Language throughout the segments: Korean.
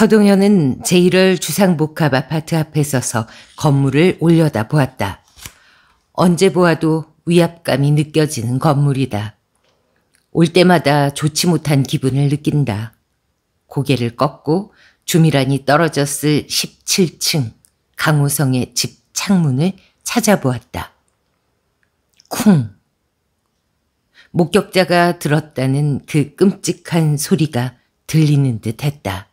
서동현은 제1월 주상복합 아파트 앞에 서서 건물을 올려다 보았다. 언제 보아도 위압감이 느껴지는 건물이다. 올 때마다 좋지 못한 기분을 느낀다. 고개를 꺾고 주미란이 떨어졌을 17층 강호성의 집 창문을 찾아보았다. 쿵! 목격자가 들었다는 그 끔찍한 소리가 들리는 듯 했다.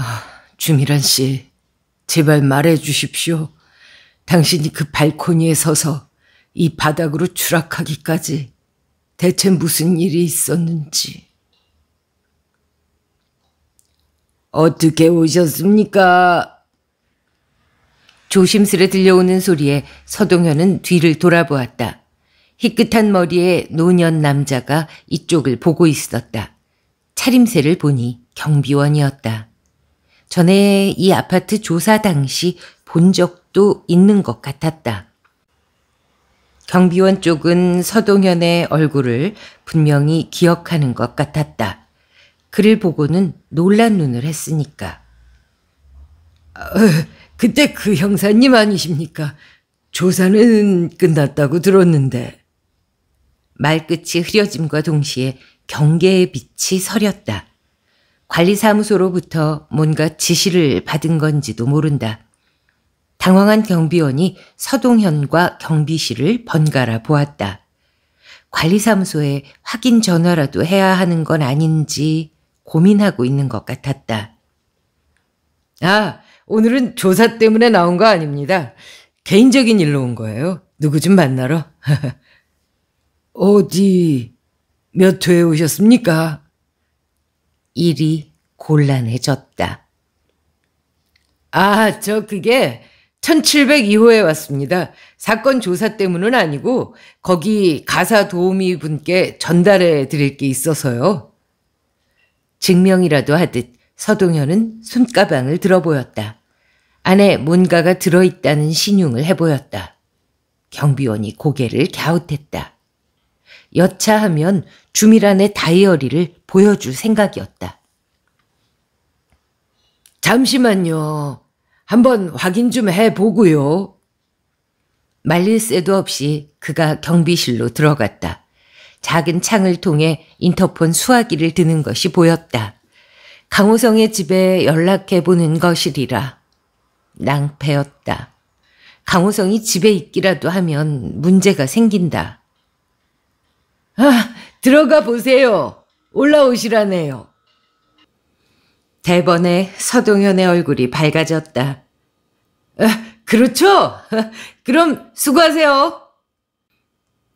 아, 주미란 씨, 제발 말해 주십시오. 당신이 그 발코니에 서서 이 바닥으로 추락하기까지 대체 무슨 일이 있었는지. 어떻게 오셨습니까? 조심스레 들려오는 소리에 서동현은 뒤를 돌아보았다. 희끗한 머리에 노년 남자가 이쪽을 보고 있었다. 차림새를 보니 경비원이었다. 전에 이 아파트 조사 당시 본 적도 있는 것 같았다. 경비원 쪽은 서동현의 얼굴을 분명히 기억하는 것 같았다. 그를 보고는 놀란 눈을 했으니까. 어, 그때 그 형사님 아니십니까? 조사는 끝났다고 들었는데. 말끝이 흐려짐과 동시에 경계의 빛이 서렸다. 관리사무소로부터 뭔가 지시를 받은 건지도 모른다. 당황한 경비원이 서동현과 경비실을 번갈아 보았다. 관리사무소에 확인 전화라도 해야 하는 건 아닌지 고민하고 있는 것 같았다. 아, 오늘은 조사 때문에 나온 거 아닙니다. 개인적인 일로 온 거예요. 누구 좀 만나러. 어디 몇 회에 오셨습니까? 일이 곤란해졌다. 아, 저 그게 1702호에 왔습니다. 사건 조사 때문은 아니고 거기 가사 도우미 분께 전달해 드릴 게 있어서요. 증명이라도 하듯 서동현은 손가방을 들어보였다. 안에 뭔가가 들어있다는 신용을 해보였다. 경비원이 고개를 갸웃했다. 여차하면 주미란의 다이어리를 보여줄 생각이었다. 잠시만요. 한번 확인 좀 해보고요. 말릴 새도 없이 그가 경비실로 들어갔다. 작은 창을 통해 인터폰 수화기를 드는 것이 보였다. 강호성의 집에 연락해보는 것이리라. 낭패였다. 강호성이 집에 있기라도 하면 문제가 생긴다. 아, 들어가 보세요. 올라오시라네요. 대번에 서동현의 얼굴이 밝아졌다. 아, 그렇죠? 아, 그럼 수고하세요.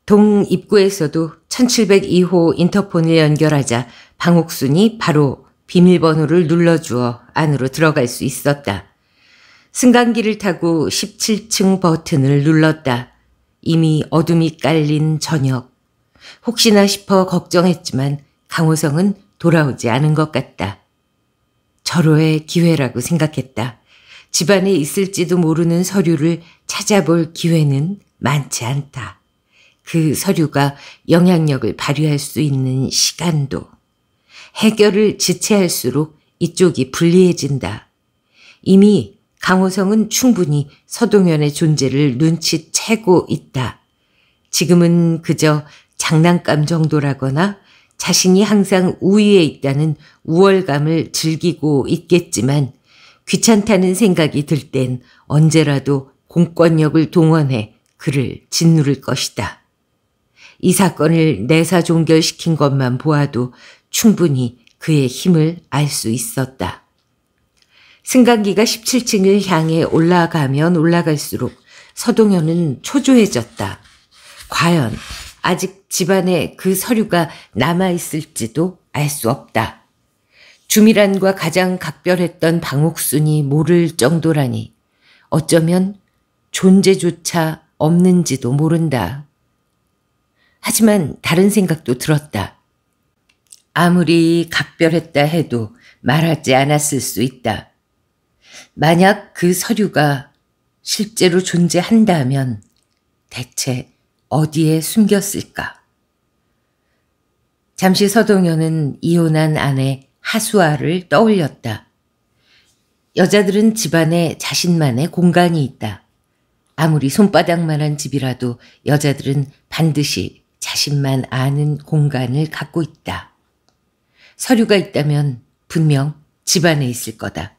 동 입구에서도 1702호 인터폰을 연결하자 방옥순이 바로 비밀번호를 눌러주어 안으로 들어갈 수 있었다. 승강기를 타고 17층 버튼을 눌렀다. 이미 어둠이 깔린 저녁. 혹시나 싶어 걱정했지만 강호성은 돌아오지 않은 것 같다. 절호의 기회라고 생각했다. 집안에 있을지도 모르는 서류를 찾아볼 기회는 많지 않다. 그 서류가 영향력을 발휘할 수 있는 시간도. 해결을 지체할수록 이쪽이 불리해진다. 이미 강호성은 충분히 서동현의 존재를 눈치채고 있다. 지금은 그저 장난감 정도라거나 자신이 항상 우위에 있다는 우월감을 즐기고 있겠지만 귀찮다는 생각이 들 땐 언제라도 공권력을 동원해 그를 짓누를 것이다. 이 사건을 내사 종결시킨 것만 보아도 충분히 그의 힘을 알 수 있었다. 승강기가 17층을 향해 올라가면 올라갈수록 서동현은 초조해졌다. 과연 아직 집안에 그 서류가 남아있을지도 알 수 없다. 주미란과 가장 각별했던 방옥순이 모를 정도라니 어쩌면 존재조차 없는지도 모른다. 하지만 다른 생각도 들었다. 아무리 각별했다 해도 말하지 않았을 수 있다. 만약 그 서류가 실제로 존재한다면 대체 어디에 숨겼을까? 잠시 서동현은 이혼한 아내 하수아를 떠올렸다. 여자들은 집안에 자신만의 공간이 있다. 아무리 손바닥만한 집이라도 여자들은 반드시 자신만 아는 공간을 갖고 있다. 서류가 있다면 분명 집안에 있을 거다.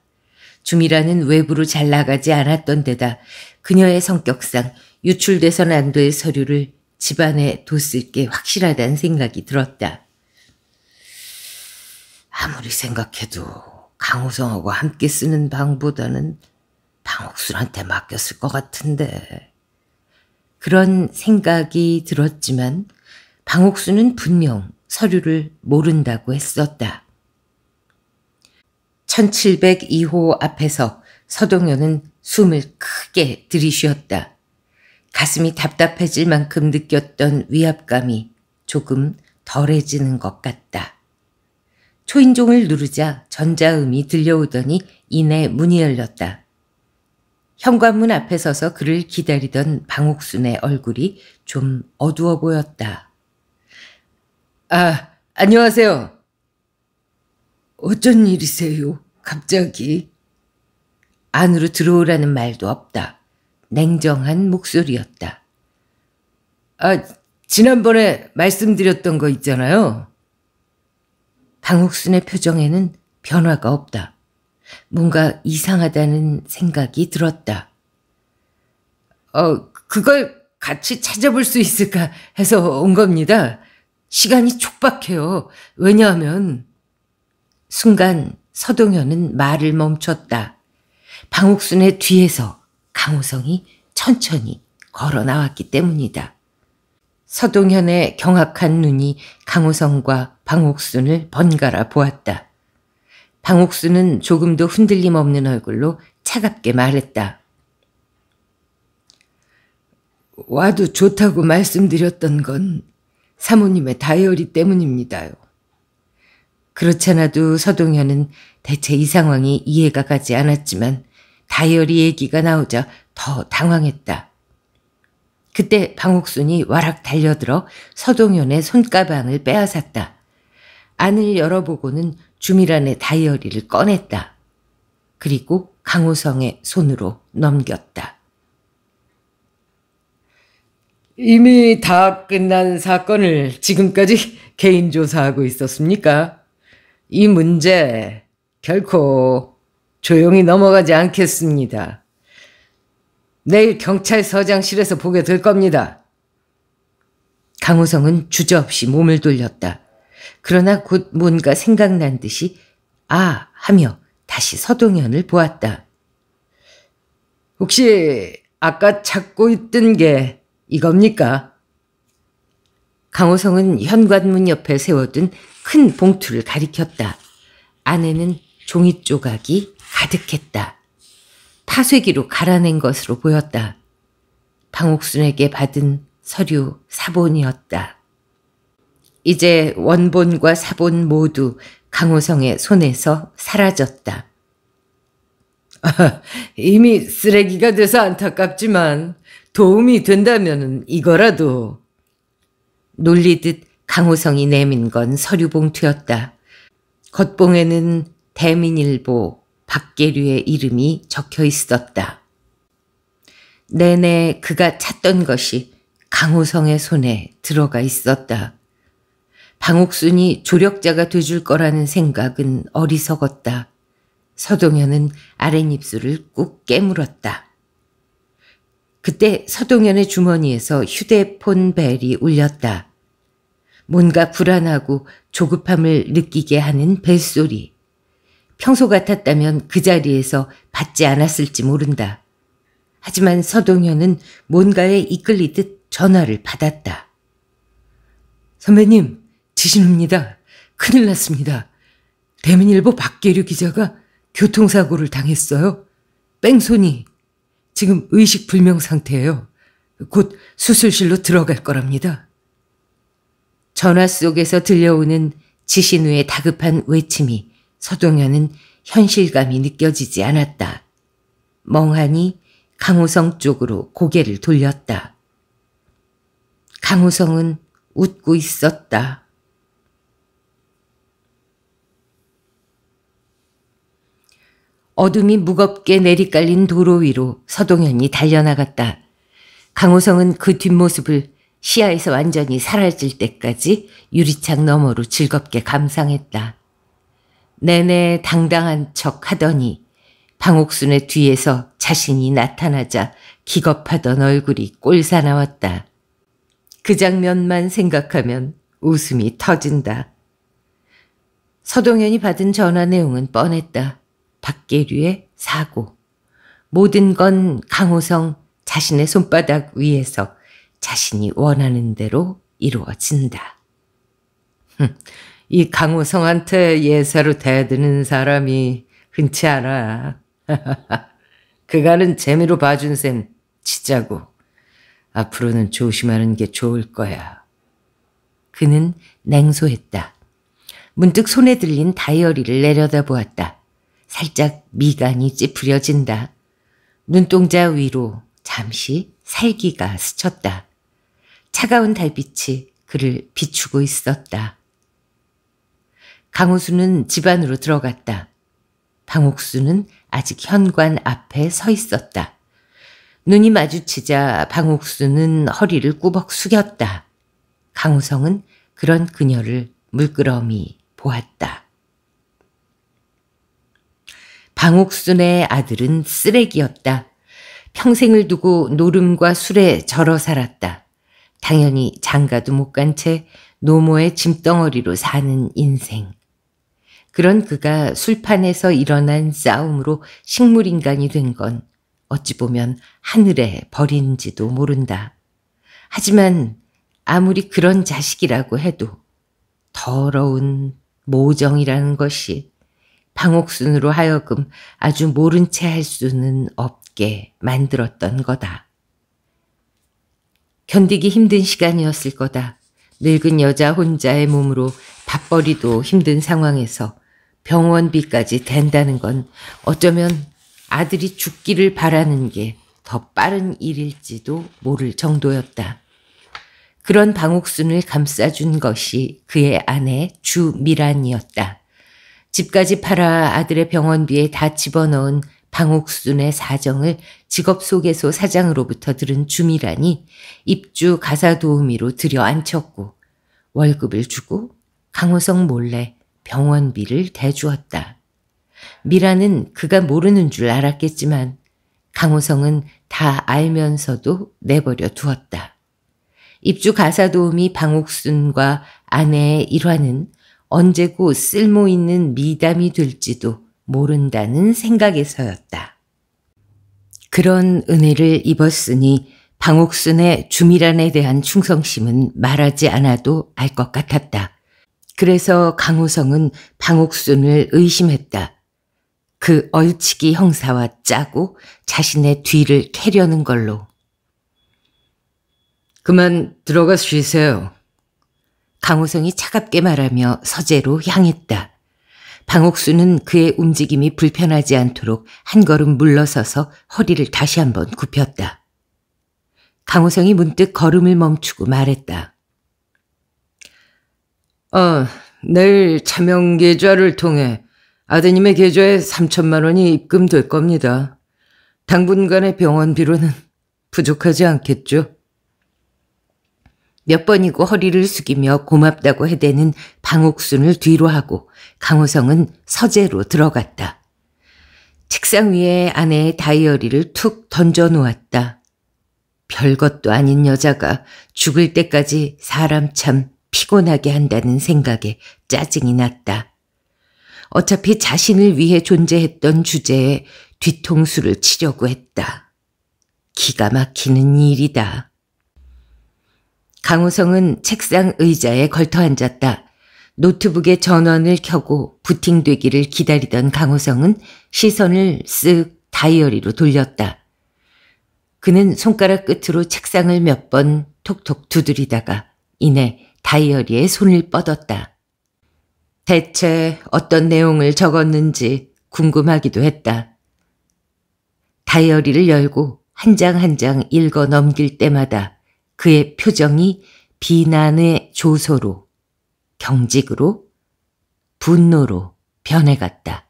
주미라는 외부로 잘 나가지 않았던 데다 그녀의 성격상 유출돼선 안될 서류를 집안에 뒀을 게 확실하다는 생각이 들었다. 아무리 생각해도 강호성하고 함께 쓰는 방보다는 방옥술한테 맡겼을 것 같은데. 그런 생각이 들었지만 방옥수는 분명 서류를 모른다고 했었다. 1702호 앞에서 서동현은 숨을 크게 들이쉬었다. 가슴이 답답해질 만큼 느꼈던 위압감이 조금 덜해지는 것 같다. 초인종을 누르자 전자음이 들려오더니 이내 문이 열렸다. 현관문 앞에 서서 그를 기다리던 방옥순의 얼굴이 좀 어두워 보였다. 아, 안녕하세요. 어쩐 일이세요, 갑자기? 안으로 들어오라는 말도 없다. 냉정한 목소리였다. 아, 지난번에 말씀드렸던 거 있잖아요. 방옥순의 표정에는 변화가 없다. 뭔가 이상하다는 생각이 들었다. 어, 그걸 같이 찾아볼 수 있을까 해서 온 겁니다. 시간이 촉박해요. 왜냐하면 순간 서동현은 말을 멈췄다. 방옥순의 뒤에서 강우성이 천천히 걸어 나왔기 때문이다. 서동현의 경악한 눈이 강우성과 방옥순을 번갈아 보았다. 방옥순은 조금도 흔들림 없는 얼굴로 차갑게 말했다. 와도 좋다고 말씀드렸던 건 사모님의 다이어리 때문입니다요. 그렇잖아도 서동현은 대체 이 상황이 이해가 가지 않았지만 다이어리 얘기가 나오자 더 당황했다. 그때 방옥순이 와락 달려들어 서동현의 손가방을 빼앗았다. 안을 열어보고는 주미란의 다이어리를 꺼냈다. 그리고 강호성의 손으로 넘겼다. 이미 다 끝난 사건을 지금까지 개인 조사하고 있었습니까? 이 문제 결코 조용히 넘어가지 않겠습니다. 내일 경찰서장실에서 보게 될 겁니다. 강호성은 주저없이 몸을 돌렸다. 그러나 곧 뭔가 생각난 듯이 아 하며 다시 서동현을 보았다. 혹시 아까 찾고 있던 게 이겁니까? 강호성은 현관문 옆에 세워둔 큰 봉투를 가리켰다. 안에는 종이 조각이 가득했다. 파쇄기로 갈아낸 것으로 보였다. 방옥순에게 받은 서류 사본이었다. 이제 원본과 사본 모두 강호성의 손에서 사라졌다. 아, 이미 쓰레기가 돼서 안타깝지만 도움이 된다면 이거라도. 놀리듯 강호성이 내민 건 서류 봉투였다. 겉봉에는 대민일보, 박계류의 이름이 적혀 있었다. 내내 그가 찾던 것이 강호성의 손에 들어가 있었다. 방옥순이 조력자가 돼줄 거라는 생각은 어리석었다. 서동현은 아랫입술을 꾹 깨물었다. 그때 서동현의 주머니에서 휴대폰 벨이 울렸다. 뭔가 불안하고 조급함을 느끼게 하는 벨소리. 평소 같았다면 그 자리에서 받지 않았을지 모른다. 하지만 서동현은 뭔가에 이끌리듯 전화를 받았다. 선배님, 지신입니다. 큰일 났습니다. 대민일보 박계류 기자가 교통사고를 당했어요. 뺑소니. 지금 의식불명 상태예요. 곧 수술실로 들어갈 거랍니다. 전화 속에서 들려오는 지신우의 다급한 외침이 서동현은 현실감이 느껴지지 않았다. 멍하니 강우성 쪽으로 고개를 돌렸다. 강우성은 웃고 있었다. 어둠이 무겁게 내리깔린 도로 위로 서동현이 달려나갔다. 강우성은그 뒷모습을 시야에서 완전히 사라질 때까지 유리창 너머로 즐겁게 감상했다. 내내 당당한 척 하더니 방옥순의 뒤에서 자신이 나타나자 기겁하던 얼굴이 꼴사나왔다그 장면만 생각하면 웃음이 터진다. 서동현이 받은 전화 내용은 뻔했다. 박계류의 사고. 모든 건 강호성 자신의 손바닥 위에서 자신이 원하는 대로 이루어진다. 이 강우성한테 예사로 대드는 사람이 흔치 않아. 그간은 재미로 봐준 셈 치자고. 앞으로는 조심하는 게 좋을 거야. 그는 냉소했다. 문득 손에 들린 다이어리를 내려다보았다. 살짝 미간이 찌푸려진다. 눈동자 위로 잠시 살기가 스쳤다. 차가운 달빛이 그를 비추고 있었다. 강호수는 집 안으로 들어갔다. 방옥수는 아직 현관 앞에 서 있었다. 눈이 마주치자 방옥수는 허리를 꾸벅 숙였다. 강우성은 그런 그녀를 물끄러미 보았다. 방옥순의 아들은 쓰레기였다. 평생을 두고 노름과 술에 절어 살았다. 당연히 장가도 못 간 채 노모의 짐덩어리로 사는 인생. 그런 그가 술판에서 일어난 싸움으로 식물인간이 된 건 어찌 보면 하늘에 버린지도 모른다. 하지만 아무리 그런 자식이라고 해도 더러운 모정이라는 것이 방옥순으로 하여금 아주 모른 채 할 수는 없게 만들었던 거다. 견디기 힘든 시간이었을 거다. 늙은 여자 혼자의 몸으로 밥벌이도 힘든 상황에서 병원비까지 된다는 건 어쩌면 아들이 죽기를 바라는 게 더 빠른 일일지도 모를 정도였다. 그런 방옥순을 감싸준 것이 그의 아내 주미란이었다. 집까지 팔아 아들의 병원비에 다 집어넣은 방옥순의 사정을 직업소개소 사장으로부터 들은 주미란이 입주 가사 도우미로 들여 앉혔고 월급을 주고 강호성 몰래 병원비를 대주었다. 미라는 그가 모르는 줄 알았겠지만 강호성은 다 알면서도 내버려 두었다. 입주 가사 도우미 방옥순과 아내의 일화는 언제고 쓸모 있는 미담이 될지도 모른다는 생각에서였다. 그런 은혜를 입었으니 방옥순의 주미란에 대한 충성심은 말하지 않아도 알 것 같았다. 그래서 강호성은 방옥순을 의심했다. 그 얼치기 형사와 짜고 자신의 뒤를 캐려는 걸로. 그만 들어가 쉬세요. 강호성이 차갑게 말하며 서재로 향했다. 방옥수는 그의 움직임이 불편하지 않도록 한 걸음 물러서서 허리를 다시 한번 굽혔다. 강호성이 문득 걸음을 멈추고 말했다. 어, 내일 차명 계좌를 통해 아드님의 계좌에 3천만 원이 입금될 겁니다. 당분간의 병원비로는 부족하지 않겠죠? 몇 번이고 허리를 숙이며 고맙다고 해대는 방옥순을 뒤로 하고 강호성은 서재로 들어갔다. 책상 위에 아내의 다이어리를 툭 던져 놓았다. 별것도 아닌 여자가 죽을 때까지 사람 참 피곤하게 한다는 생각에 짜증이 났다. 어차피 자신을 위해 존재했던 주제에 뒤통수를 치려고 했다. 기가 막히는 일이다. 강우성은 책상 의자에 걸터 앉았다. 노트북에 전원을 켜고 부팅되기를 기다리던 강우성은 시선을 쓱 다이어리로 돌렸다. 그는 손가락 끝으로 책상을 몇 번 톡톡 두드리다가 이내 다이어리에 손을 뻗었다. 대체 어떤 내용을 적었는지 궁금하기도 했다. 다이어리를 열고 한 장 한 장 읽어 넘길 때마다 그의 표정이 비난의 조소로, 경직으로, 분노로 변해갔다.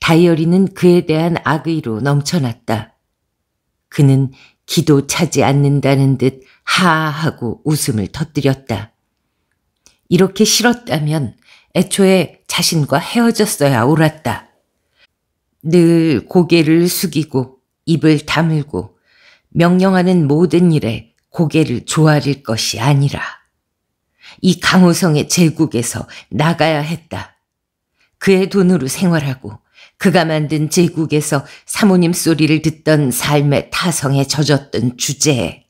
다이어리는 그에 대한 악의로 넘쳐났다. 그는 기도 차지 않는다는 듯 하하하고 웃음을 터뜨렸다. 이렇게 싫었다면 애초에 자신과 헤어졌어야 옳았다. 늘 고개를 숙이고 입을 다물고 명령하는 모든 일에 고개를 조아릴 것이 아니라 이 강호성의 제국에서 나가야 했다. 그의 돈으로 생활하고 그가 만든 제국에서 사모님 소리를 듣던 삶의 타성에 젖었던 주제에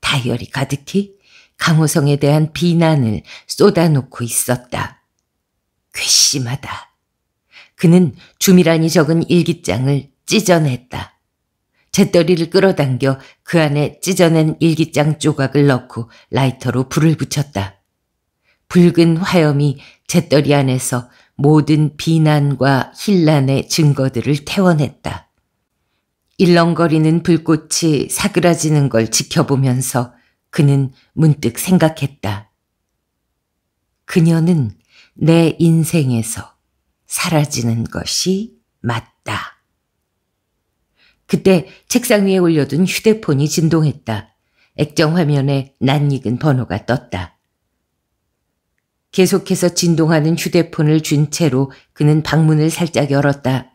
다이어리 가득히 강호성에 대한 비난을 쏟아놓고 있었다. 괘씸하다. 그는 주미란이 적은 일기장을 찢어냈다. 재떨이를 끌어당겨 그 안에 찢어낸 일기장 조각을 넣고 라이터로 불을 붙였다. 붉은 화염이 재떨이 안에서 모든 비난과 힐란의 증거들을 태워냈다. 일렁거리는 불꽃이 사그라지는 걸 지켜보면서 그는 문득 생각했다. 그녀는 내 인생에서 사라지는 것이 맞다. 그때 책상 위에 올려둔 휴대폰이 진동했다. 액정 화면에 낯익은 번호가 떴다. 계속해서 진동하는 휴대폰을 쥔 채로 그는 방문을 살짝 열었다.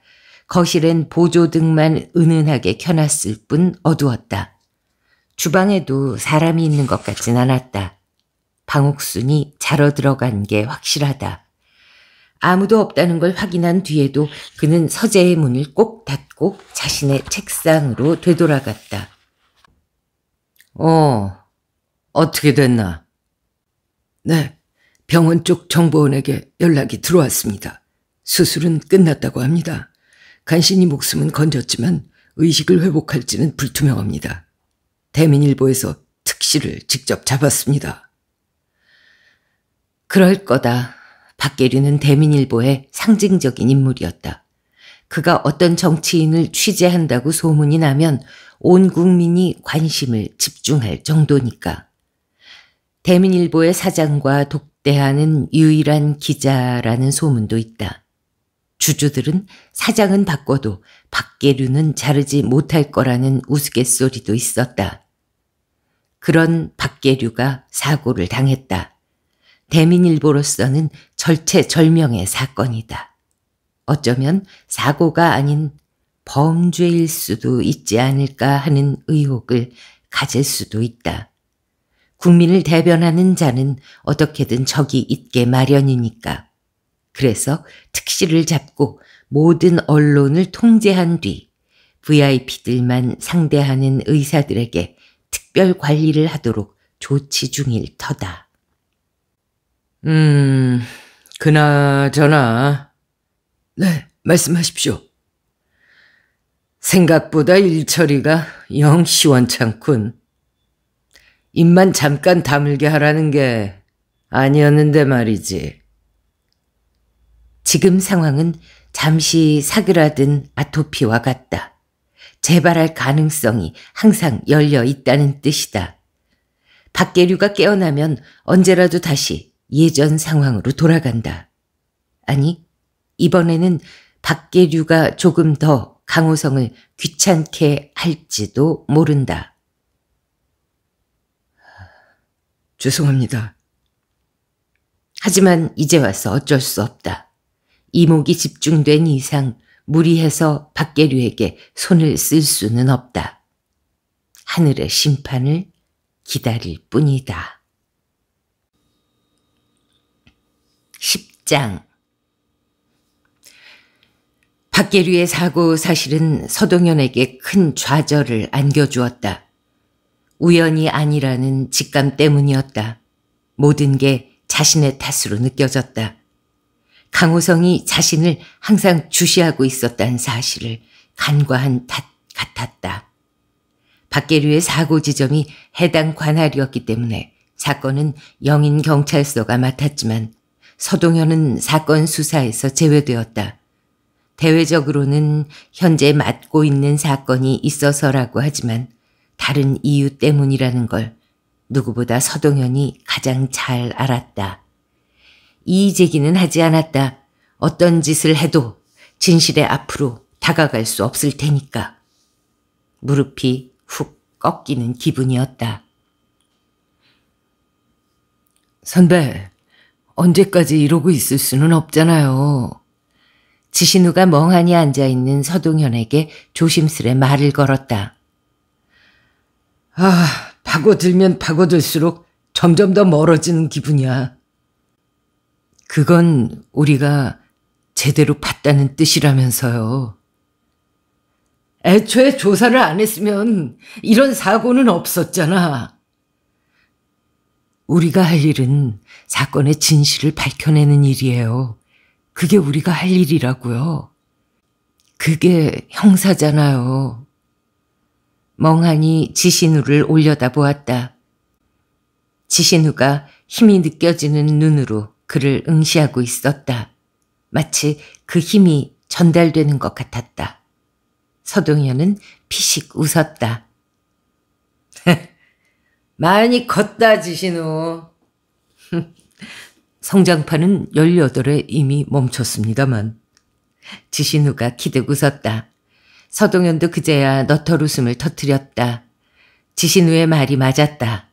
거실엔 보조등만 은은하게 켜놨을 뿐 어두웠다. 주방에도 사람이 있는 것 같진 않았다. 방옥순이 자러 들어간 게 확실하다. 아무도 없다는 걸 확인한 뒤에도 그는 서재의 문을 꼭 닫고 자신의 책상으로 되돌아갔다. 어, 어떻게 됐나? 네, 병원 쪽 정보원에게 연락이 들어왔습니다. 수술은 끝났다고 합니다. 간신히 목숨은 건졌지만 의식을 회복할지는 불투명합니다. 대민일보에서 특시를 직접 잡았습니다. 그럴 거다. 박계류는 대민일보의 상징적인 인물이었다. 그가 어떤 정치인을 취재한다고 소문이 나면 온 국민이 관심을 집중할 정도니까. 대민일보의 사장과 독대하는 유일한 기자라는 소문도 있다. 주주들은 사장은 바꿔도 박계류는 자르지 못할 거라는 우스갯소리도 있었다. 그런 박계류가 사고를 당했다. 대민일보로서는 절체절명의 사건이다. 어쩌면 사고가 아닌 범죄일 수도 있지 않을까 하는 의혹을 가질 수도 있다. 국민을 대변하는 자는 어떻게든 적이 있게 마련이니까. 그래서 특실을 잡고 모든 언론을 통제한 뒤 VIP들만 상대하는 의사들에게 특별 관리를 하도록 조치 중일 터다. 음, 그나저나. 네, 말씀하십시오. 생각보다 일처리가 영 시원찮군. 입만 잠깐 다물게 하라는 게 아니었는데 말이지. 지금 상황은 잠시 사그라든 아토피와 같다. 재발할 가능성이 항상 열려 있다는 뜻이다. 박계류가 깨어나면 언제라도 다시 예전 상황으로 돌아간다. 아니, 이번에는 박계류가 조금 더 강호성을 귀찮게 할지도 모른다. 죄송합니다. 하지만 이제 와서 어쩔 수 없다. 이목이 집중된 이상 무리해서 박계류에게 손을 쓸 수는 없다. 하늘의 심판을 기다릴 뿐이다. 10장 박계류의 사고 사실은 서동현에게 큰 좌절을 안겨주었다. 우연이 아니라는 직감 때문이었다. 모든 게 자신의 탓으로 느껴졌다. 강호성이 자신을 항상 주시하고 있었다는 사실을 간과한 탓 같았다. 박계류의 사고 지점이 해당 관할이었기 때문에 사건은 영인경찰서가 맡았지만 서동현은 사건 수사에서 제외되었다. 대외적으로는 현재 맡고 있는 사건이 있어서라고 하지만 다른 이유 때문이라는 걸 누구보다 서동현이 가장 잘 알았다. 이의제기는 하지 않았다. 어떤 짓을 해도 진실의 앞으로 다가갈 수 없을 테니까. 무릎이 훅 꺾이는 기분이었다. 선배, 언제까지 이러고 있을 수는 없잖아요. 지신우가 멍하니 앉아있는 서동현에게 조심스레 말을 걸었다. 아, 파고들면 파고들수록 점점 더 멀어지는 기분이야. 그건 우리가 제대로 봤다는 뜻이라면서요. 애초에 조사를 안 했으면 이런 사고는 없었잖아. 우리가 할 일은 사건의 진실을 밝혀내는 일이에요. 그게 우리가 할 일이라고요. 그게 형사잖아요. 멍하니 지신우를 올려다보았다. 지신우가 힘이 느껴지는 눈으로 그를 응시하고 있었다. 마치 그 힘이 전달되는 것 같았다. 서동현은 피식 웃었다. 많이 걷다 지신우. 성장판은 18에 이미 멈췄습니다만. 지신우가 기득 웃었다. 서동현도 그제야 너털 웃음을 터뜨렸다. 지신우의 말이 맞았다.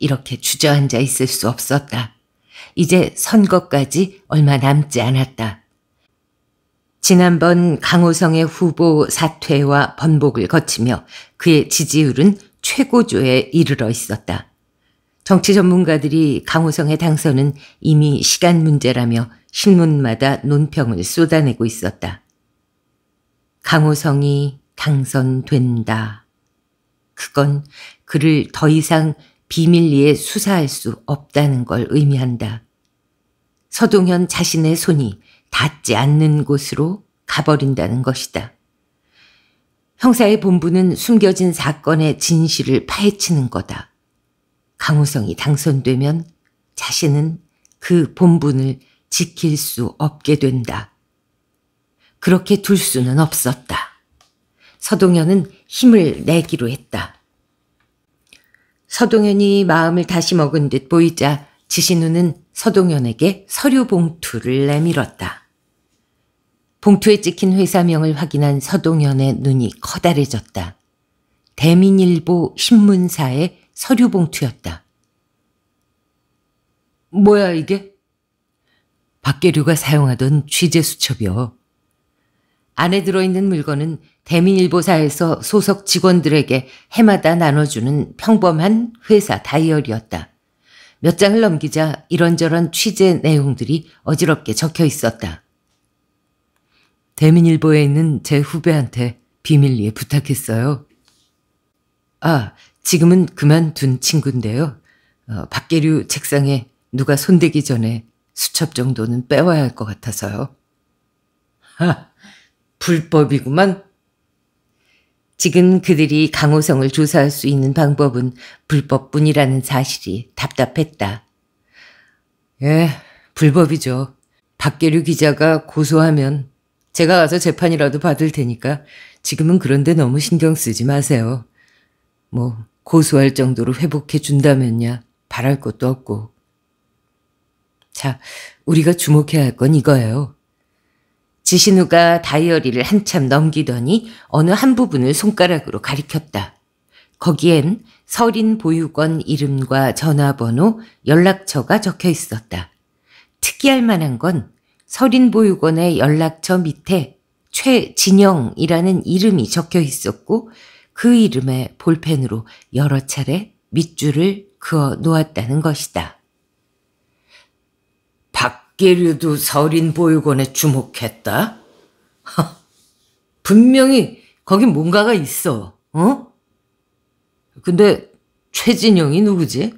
이렇게 주저앉아 있을 수 없었다. 이제 선거까지 얼마 남지 않았다. 지난번 강호성의 후보 사퇴와 번복을 거치며 그의 지지율은 최고조에 이르러 있었다. 정치 전문가들이 강호성의 당선은 이미 시간 문제라며 신문마다 논평을 쏟아내고 있었다. 강호성이 당선된다. 그건 그를 더 이상 비밀리에 수사할 수 없다는 걸 의미한다. 서동현 자신의 손이 닿지 않는 곳으로 가버린다는 것이다. 형사의 본부는 숨겨진 사건의 진실을 파헤치는 거다. 강우성이 당선되면 자신은 그 본분을 지킬 수 없게 된다. 그렇게 둘 수는 없었다. 서동현은 힘을 내기로 했다. 서동현이 마음을 다시 먹은 듯 보이자 지신우는 서동현에게 서류 봉투를 내밀었다. 봉투에 찍힌 회사명을 확인한 서동현의 눈이 커다래졌다. 대민일보 신문사의 서류 봉투였다. 뭐야 이게? 박계류가 사용하던 취재 수첩이요. 안에 들어있는 물건은 대민일보사에서 소속 직원들에게 해마다 나눠주는 평범한 회사 다이어리였다. 몇 장을 넘기자 이런저런 취재 내용들이 어지럽게 적혀 있었다. 대민일보에 있는 제 후배한테 비밀리에 부탁했어요. 아, 지금은 그만둔 친구인데요. 어, 박계류 책상에 누가 손대기 전에 수첩 정도는 빼와야 할 것 같아서요. 하, 불법이구만. 지금 그들이 강호성을 조사할 수 있는 방법은 불법뿐이라는 사실이 답답했다. 예, 불법이죠. 박계류 기자가 고소하면 제가 가서 재판이라도 받을 테니까 지금은 그런데 너무 신경 쓰지 마세요. 뭐 고소할 정도로 회복해 준다면야 바랄 것도 없고. 자, 우리가 주목해야 할 건 이거예요. 지신우가 다이어리를 한참 넘기더니 어느 한 부분을 손가락으로 가리켰다. 거기엔 서린 보육원 이름과 전화번호, 연락처가 적혀 있었다. 특이할 만한 건 서린 보육원의 연락처 밑에 최진영이라는 이름이 적혀 있었고 그 이름에 볼펜으로 여러 차례 밑줄을 그어 놓았다는 것이다. 박계류도 서린 보육원에 주목했다? 하, 분명히 거기 뭔가가 있어, 어? 근데 최진영이 누구지?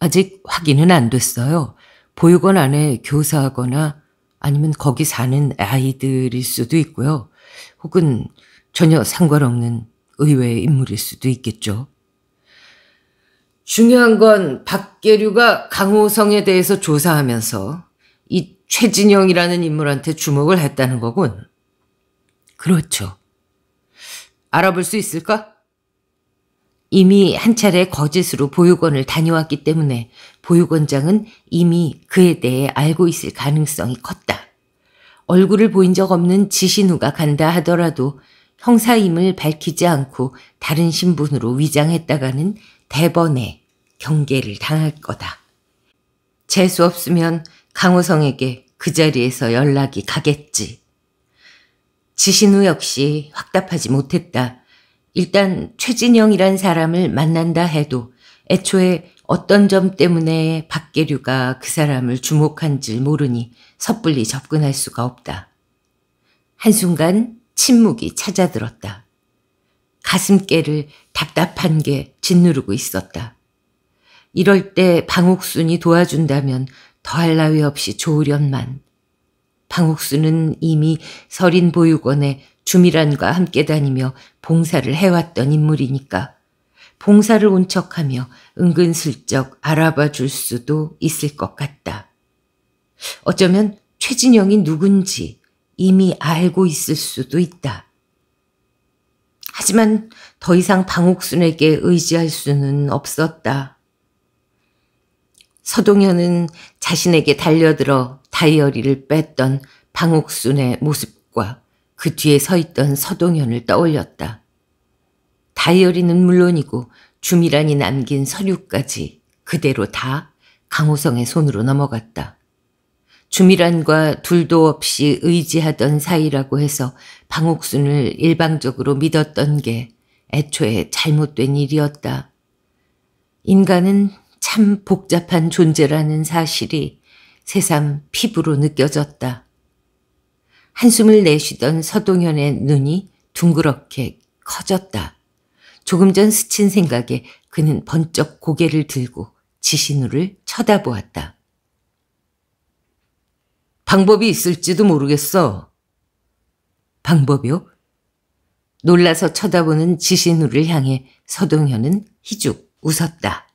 아직 확인은 안 됐어요. 보육원 안에 교사거나 하 아니면 거기 사는 아이들일 수도 있고요. 혹은 전혀 상관없는 의외의 인물일 수도 있겠죠. 중요한 건 박계류가 강호성에 대해서 조사하면서 이 최진영이라는 인물한테 주목을 했다는 거군. 그렇죠. 알아볼 수 있을까? 이미 한 차례 거짓으로 보육원을 다녀왔기 때문에 보육원장은 이미 그에 대해 알고 있을 가능성이 컸다. 얼굴을 보인 적 없는 지신우가 간다 하더라도 형사임을 밝히지 않고 다른 신분으로 위장했다가는 대번에 경계를 당할 거다. 재수 없으면 강호성에게 그 자리에서 연락이 가겠지. 지신우 역시 확답하지 못했다. 일단 최진영이란 사람을 만난다 해도 애초에 어떤 점 때문에 박계류가 그 사람을 주목한지 모르니 섣불리 접근할 수가 없다. 한순간 침묵이 찾아들었다. 가슴께를 답답한 게 짓누르고 있었다. 이럴 때 방옥순이 도와준다면 더할 나위 없이 좋으련만. 방옥순은 이미 서린 보육원에 주미란과 함께 다니며 봉사를 해왔던 인물이니까 봉사를 온 척하며 은근슬쩍 알아봐 줄 수도 있을 것 같다. 어쩌면 최진영이 누군지 이미 알고 있을 수도 있다. 하지만 더 이상 방옥순에게 의지할 수는 없었다. 서동현은 자신에게 달려들어 다이어리를 뺐던 방옥순의 모습과 그 뒤에 서 있던 서동현을 떠올렸다. 다이어리는 물론이고 주미란이 남긴 서류까지 그대로 다 강호성의 손으로 넘어갔다. 주미란과 둘도 없이 의지하던 사이라고 해서 방옥순을 일방적으로 믿었던 게 애초에 잘못된 일이었다. 인간은 참 복잡한 존재라는 사실이 새삼 피부로 느껴졌다. 한숨을 내쉬던 서동현의 눈이 둥그렇게 커졌다. 조금 전 스친 생각에 그는 번쩍 고개를 들고 지신우를 쳐다보았다. 방법이 있을지도 모르겠어. 방법이요? 놀라서 쳐다보는 지신우를 향해 서동현은 희죽 웃었다.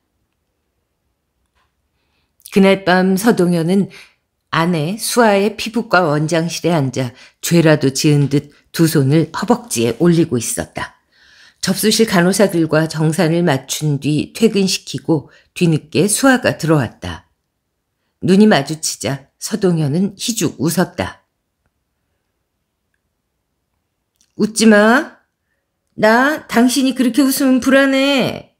그날 밤 서동현은 아내 수아의 피부과 원장실에 앉아 죄라도 지은 듯 두 손을 허벅지에 올리고 있었다. 접수실 간호사들과 정산을 맞춘 뒤 퇴근시키고 뒤늦게 수아가 들어왔다. 눈이 마주치자 서동현은 희죽 웃었다. 웃지 마. 나 당신이 그렇게 웃으면 불안해.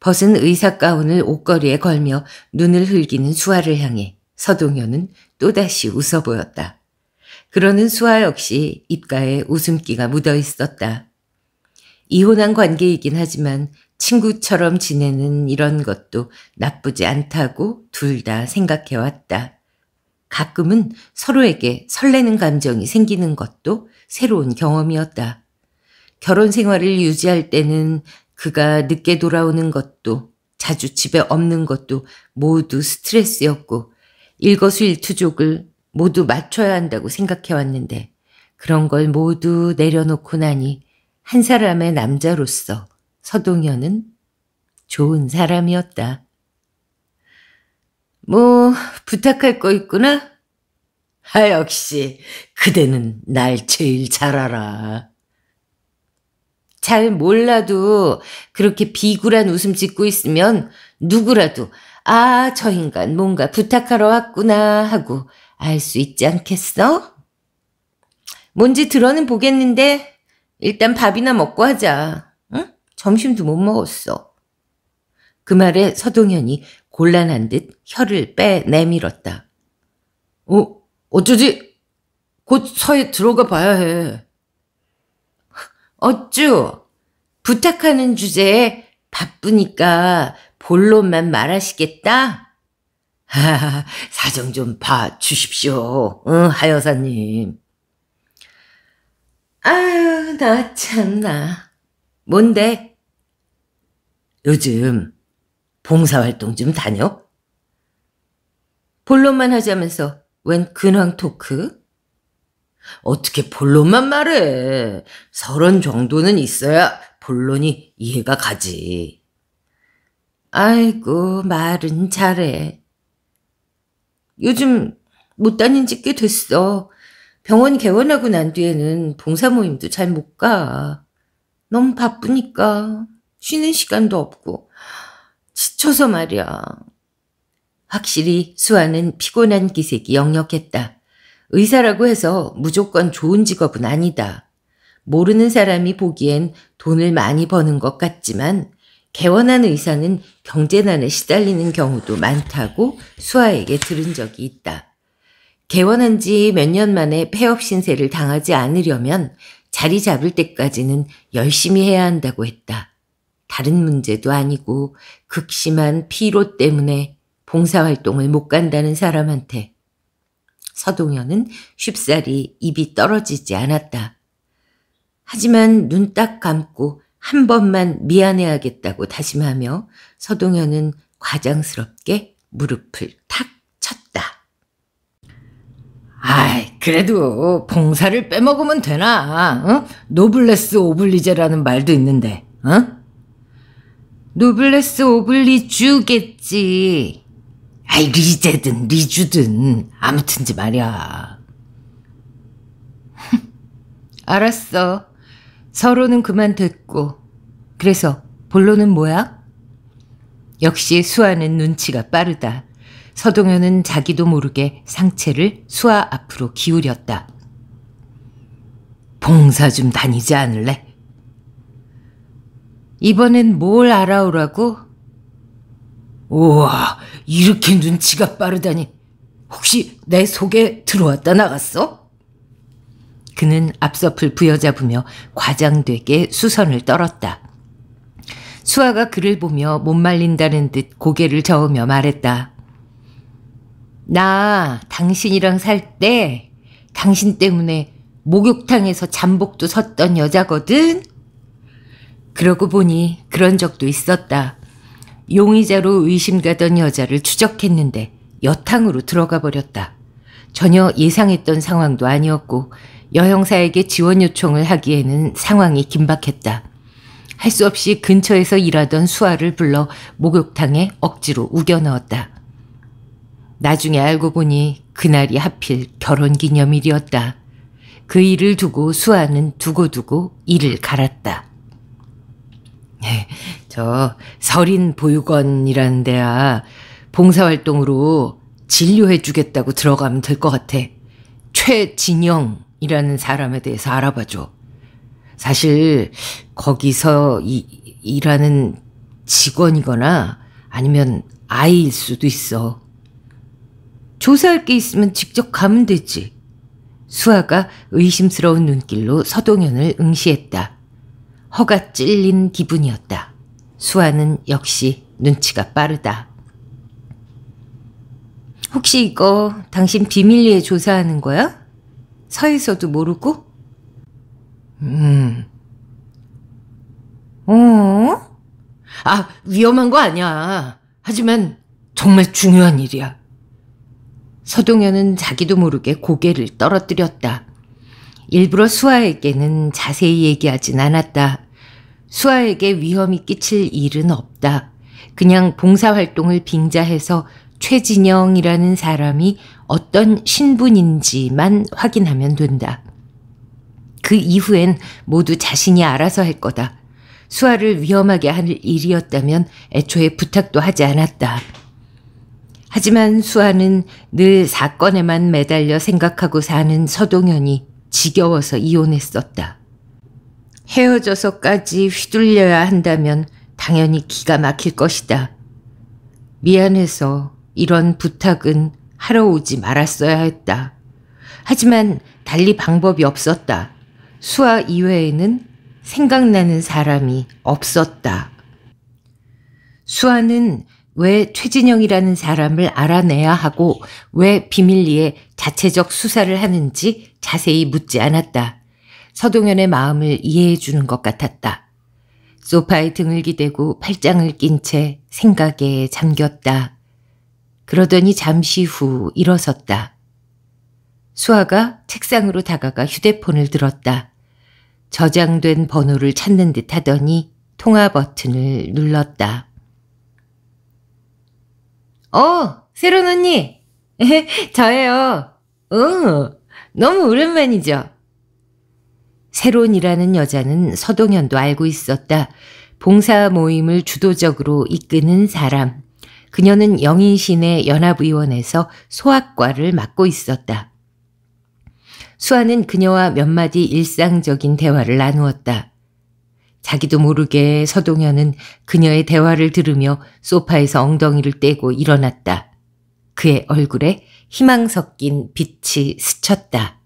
벗은 의사 가운을 옷걸이에 걸며 눈을 흘기는 수아를 향해 서동현은 또다시 웃어 보였다. 그러는 수아 역시 입가에 웃음기가 묻어 있었다. 이혼한 관계이긴 하지만 친구처럼 지내는 이런 것도 나쁘지 않다고 둘 다 생각해왔다. 가끔은 서로에게 설레는 감정이 생기는 것도 새로운 경험이었다. 결혼 생활을 유지할 때는 그가 늦게 돌아오는 것도 자주 집에 없는 것도 모두 스트레스였고 일거수일투족을 모두 맞춰야 한다고 생각해왔는데 그런 걸 모두 내려놓고 나니 한 사람의 남자로서 서동현은 좋은 사람이었다. 뭐 부탁할 거 있구나? 아 역시 그대는 날 제일 잘 알아. 잘 몰라도 그렇게 비굴한 웃음 짓고 있으면 누구라도 아, 저 인간 뭔가 부탁하러 왔구나 하고 알 수 있지 않겠어? 뭔지 들어는 보겠는데 일단 밥이나 먹고 하자. 응? 점심도 못 먹었어. 그 말에 서동현이 곤란한 듯 혀를 빼 내밀었다. 어, 어쩌지? 곧 서에 들어가 봐야 해. 어쭈? 부탁하는 주제에 바쁘니까 본론만 말하시겠다? 사정 좀 봐주십시오, 응, 하여사님. 아유, 나 참나. 뭔데? 요즘 봉사활동 좀 다녀? 본론만 하자면서 웬 근황 토크? 어떻게 본론만 말해. 서론 정도는 있어야 본론이 이해가 가지. 아이고, 말은 잘해. 요즘 못 다닌 지 꽤 됐어. 병원 개원하고 난 뒤에는 봉사 모임도 잘 못 가. 너무 바쁘니까 쉬는 시간도 없고 지쳐서 말이야. 확실히 수아는 피곤한 기색이 역력했다. 의사라고 해서 무조건 좋은 직업은 아니다. 모르는 사람이 보기엔 돈을 많이 버는 것 같지만 개원한 의사는 경제난에 시달리는 경우도 많다고 수아에게 들은 적이 있다. 개원한 지 몇 년 만에 폐업 신세를 당하지 않으려면 자리 잡을 때까지는 열심히 해야 한다고 했다. 다른 문제도 아니고 극심한 피로 때문에 봉사활동을 못 간다는 사람한테 서동현은 쉽사리 입이 떨어지지 않았다. 하지만 눈 딱 감고 한 번만 미안해하겠다고 다짐하며 서동현은 과장스럽게 무릎을 탁 쳤다. 아이, 그래도 봉사를 빼먹으면 되나? 어? 노블레스 오블리제라는 말도 있는데, 어? 노블레스 오블리주겠지. 아이 리제든 리주든 아무튼지 말이야. 알았어. 서로는 그만 됐고. 그래서 본론은 뭐야? 역시 수아는 눈치가 빠르다. 서동현은 자기도 모르게 상체를 수아 앞으로 기울였다. 봉사 좀 다니지 않을래? 이번엔 뭘 알아오라고? 우와, 이렇게 눈치가 빠르다니. 혹시 내 속에 들어왔다 나갔어? 그는 앞서풀 부여잡으며 과장되게 수선을 떨었다. 수아가 그를 보며 못 말린다는 듯 고개를 저으며 말했다. 나 당신이랑 살 때 당신 때문에 목욕탕에서 잠복도 섰던 여자거든? 그러고 보니 그런 적도 있었다. 용의자로 의심되던 여자를 추적했는데 여탕으로 들어가 버렸다. 전혀 예상했던 상황도 아니었고 여형사에게 지원 요청을 하기에는 상황이 긴박했다. 할 수 없이 근처에서 일하던 수아를 불러 목욕탕에 억지로 우겨 넣었다. 나중에 알고 보니 그날이 하필 결혼 기념일이었다. 그 일을 두고 수아는 두고두고 이를 갈았다. 네, 저 서린 보육원이라는 데야 봉사활동으로 진료해 주겠다고 들어가면 될 것 같아. 최진영이라는 사람에 대해서 알아봐줘. 사실 거기서 이, 일하는 직원이거나 아니면 아이일 수도 있어. 조사할 게 있으면 직접 가면 되지. 수아가 의심스러운 눈길로 서동현을 응시했다. 허가 찔린 기분이었다. 수아는 역시 눈치가 빠르다. 혹시 이거 당신 비밀리에 조사하는 거야? 서에서도 모르고? 음. 어? 아, 위험한 거 아니야. 하지만 정말 중요한 일이야. 서동현은 자기도 모르게 고개를 떨어뜨렸다. 일부러 수아에게는 자세히 얘기하진 않았다. 수아에게 위험이 끼칠 일은 없다. 그냥 봉사활동을 빙자해서 최진영이라는 사람이 어떤 신분인지만 확인하면 된다. 그 이후엔 모두 자신이 알아서 할 거다. 수아를 위험하게 할 일이었다면 애초에 부탁도 하지 않았다. 하지만 수아는 늘 사건에만 매달려 생각하고 사는 서동현이 지겨워서 이혼했었다. 헤어져서까지 휘둘려야 한다면 당연히 기가 막힐 것이다. 미안해서 이런 부탁은 하러 오지 말았어야 했다. 하지만 달리 방법이 없었다. 수아 이외에는 생각나는 사람이 없었다. 수아는 왜 최진영이라는 사람을 알아내야 하고 왜 비밀리에 자체적 수사를 하는지 자세히 묻지 않았다. 서동현의 마음을 이해해 주는 것 같았다. 소파에 등을 기대고 팔짱을 낀 채 생각에 잠겼다. 그러더니 잠시 후 일어섰다. 수아가 책상으로 다가가 휴대폰을 들었다. 저장된 번호를 찾는 듯 하더니 통화 버튼을 눌렀다. 어, 새로운 언니. 저예요. 응, 너무 오랜만이죠. 새로운이라는 여자는 서동현도 알고 있었다. 봉사 모임을 주도적으로 이끄는 사람. 그녀는 영인시내 연합의원에서 소학과를 맡고 있었다. 수아는 그녀와 몇 마디 일상적인 대화를 나누었다. 자기도 모르게 서동현은 그녀의 대화를 들으며 소파에서 엉덩이를 떼고 일어났다. 그의 얼굴에 희망 섞인 빛이 스쳤다.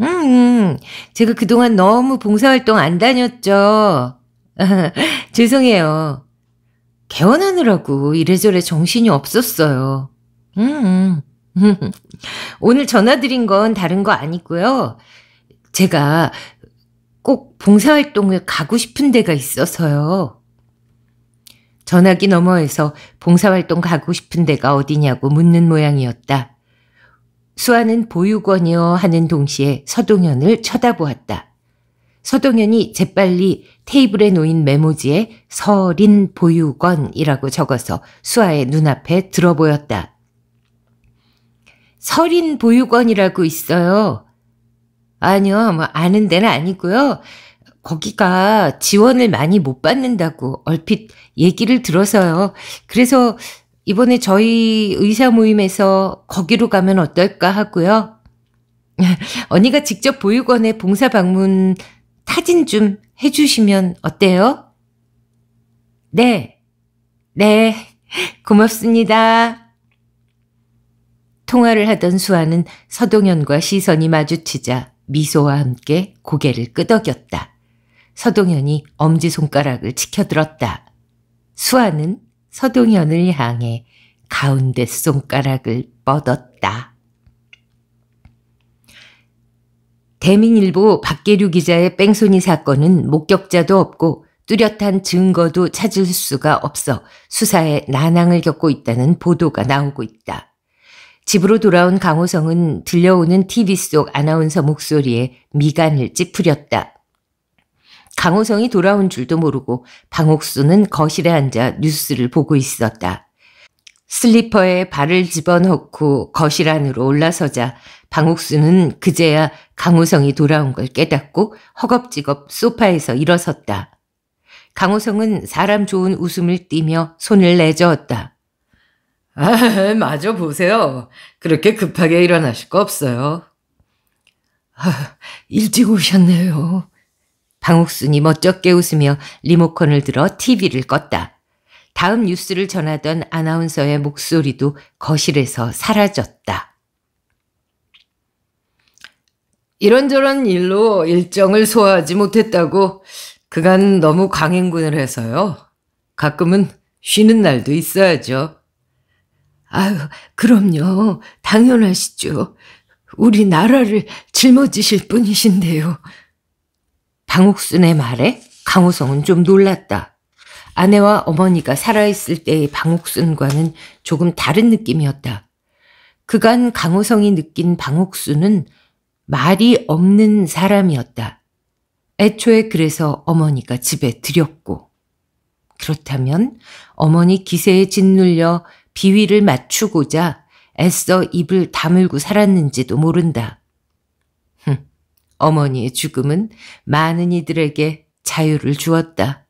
음, 음. 제가 그동안 너무 봉사활동 안 다녔죠. 죄송해요. 개원하느라고 이래저래 정신이 없었어요. 음, 음. 오늘 전화드린 건 다른 거 아니고요. 제가 꼭 봉사활동을 가고 싶은 데가 있어서요. 전화기 너머에서 봉사활동 가고 싶은 데가 어디냐고 묻는 모양이었다. 수아는 보육원이여 하는 동시에 서동현을 쳐다보았다. 서동현이 재빨리 테이블에 놓인 메모지에 서린 보육원이라고 적어서 수아의 눈앞에 들어 보였다. 서린 보육원이라고 있어요. 아니요, 뭐 아는 데는 아니고요. 거기가 지원을 많이 못 받는다고 얼핏 얘기를 들어서요. 그래서 이번에 저희 의사 모임에서 거기로 가면 어떨까 하고요. 언니가 직접 보육원에 봉사 방문 사진 좀 해주시면 어때요? 네. 네. 고맙습니다. 통화를 하던 수아는 서동현과 시선이 마주치자 미소와 함께 고개를 끄덕였다. 서동현이 엄지손가락을 치켜들었다. 수아는 서동현을 향해 가운데 손가락을 뻗었다. 대민일보 박계류 기자의 뺑소니 사건은 목격자도 없고 뚜렷한 증거도 찾을 수가 없어 수사에 난항을 겪고 있다는 보도가 나오고 있다. 집으로 돌아온 강호성은 들려오는 TV 속 아나운서 목소리에 미간을 찌푸렸다. 강호성이 돌아온 줄도 모르고 방옥수는 거실에 앉아 뉴스를 보고 있었다. 슬리퍼에 발을 집어넣고 거실 안으로 올라서자 방옥수는 그제야 강호성이 돌아온 걸 깨닫고 허겁지겁 소파에서 일어섰다. 강호성은 사람 좋은 웃음을 띠며 손을 내저었다. 아, 마저 보세요. 그렇게 급하게 일어나실 거 없어요. 아, 일찍 오셨네요. 방옥순이 멋쩍게 웃으며 리모컨을 들어 TV를 껐다. 다음 뉴스를 전하던 아나운서의 목소리도 거실에서 사라졌다. 이런저런 일로 일정을 소화하지 못했다고 그간 너무 강행군을 해서요. 가끔은 쉬는 날도 있어야죠. 아유, 그럼요. 당연하시죠. 우리 나라를 짊어지실 분이신데요. 방옥순의 말에 강호성은 좀 놀랐다. 아내와 어머니가 살아있을 때의 방옥순과는 조금 다른 느낌이었다. 그간 강호성이 느낀 방옥순은 말이 없는 사람이었다. 애초에 그래서 어머니가 집에 들였고. 그렇다면 어머니 기세에 짓눌려 비위를 맞추고자 애써 입을 다물고 살았는지도 모른다. 흠, 어머니의 죽음은 많은 이들에게 자유를 주었다.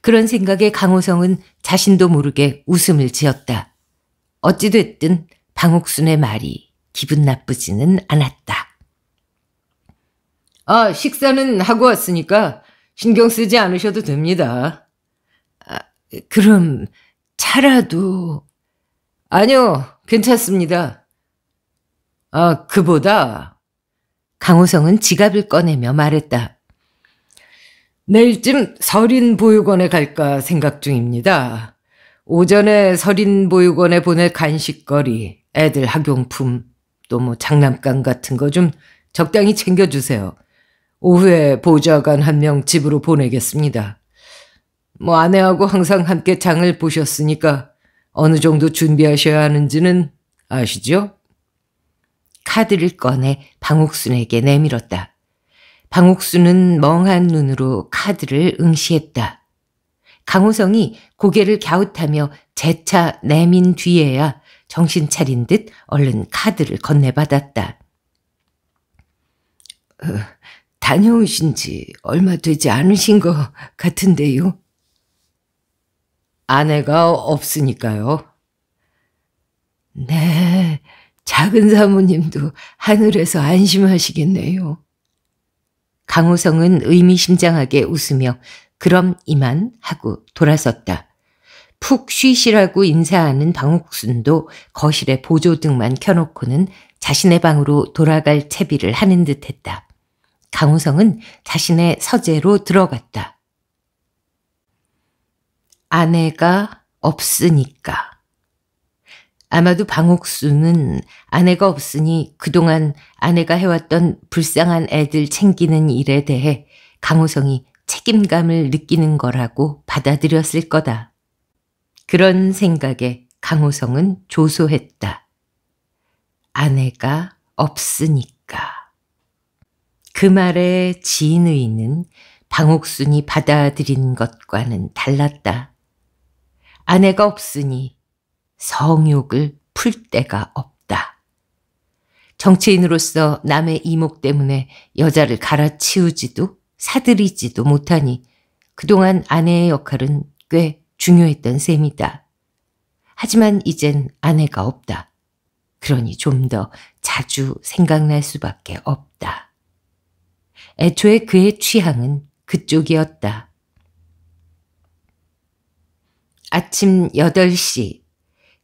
그런 생각에 강호성은 자신도 모르게 웃음을 지었다. 어찌됐든 방옥순의 말이 기분 나쁘지는 않았다. 아, 식사는 하고 왔으니까 신경 쓰지 않으셔도 됩니다. 아, 그럼 차라도. 아니요, 괜찮습니다. 아, 그보다. 강호성은 지갑을 꺼내며 말했다. 내일쯤 서린 보육원에 갈까 생각 중입니다. 오전에 서린 보육원에 보낼 간식거리, 애들 학용품, 또 뭐 장난감 같은 거 좀 적당히 챙겨주세요. 오후에 보좌관 한 명 집으로 보내겠습니다. 뭐 아내하고 항상 함께 장을 보셨으니까 어느 정도 준비하셔야 하는지는 아시죠? 카드를 꺼내 방옥순에게 내밀었다. 방옥순은 멍한 눈으로 카드를 응시했다. 강호성이 고개를 갸웃하며 재차 내민 뒤에야 정신 차린 듯 얼른 카드를 건네받았다. 어, 다녀오신 지 얼마 되지 않으신 것 같은데요. 아내가 없으니까요. 네, 작은 사모님도 하늘에서 안심하시겠네요. 강우성은 의미심장하게 웃으며 그럼 이만 하고 돌아섰다. 푹 쉬시라고 인사하는 방옥순도 거실에 보조등만 켜놓고는 자신의 방으로 돌아갈 채비를 하는 듯했다. 강우성은 자신의 서재로 들어갔다. 아내가 없으니까. 아마도 방옥수는 아내가 없으니 그동안 아내가 해왔던 불쌍한 애들 챙기는 일에 대해 강호성이 책임감을 느끼는 거라고 받아들였을 거다. 그런 생각에 강호성은 조소했다. 아내가 없으니까. 그 말에 지의는 방옥순이 받아들인 것과는 달랐다. 아내가 없으니 성욕을 풀 데가 없다. 정치인으로서 남의 이목 때문에 여자를 갈아치우지도 사들이지도 못하니 그동안 아내의 역할은 꽤 중요했던 셈이다. 하지만 이젠 아내가 없다. 그러니 좀 더 자주 생각날 수밖에 없다. 애초에 그의 취향은 그쪽이었다. 아침 8시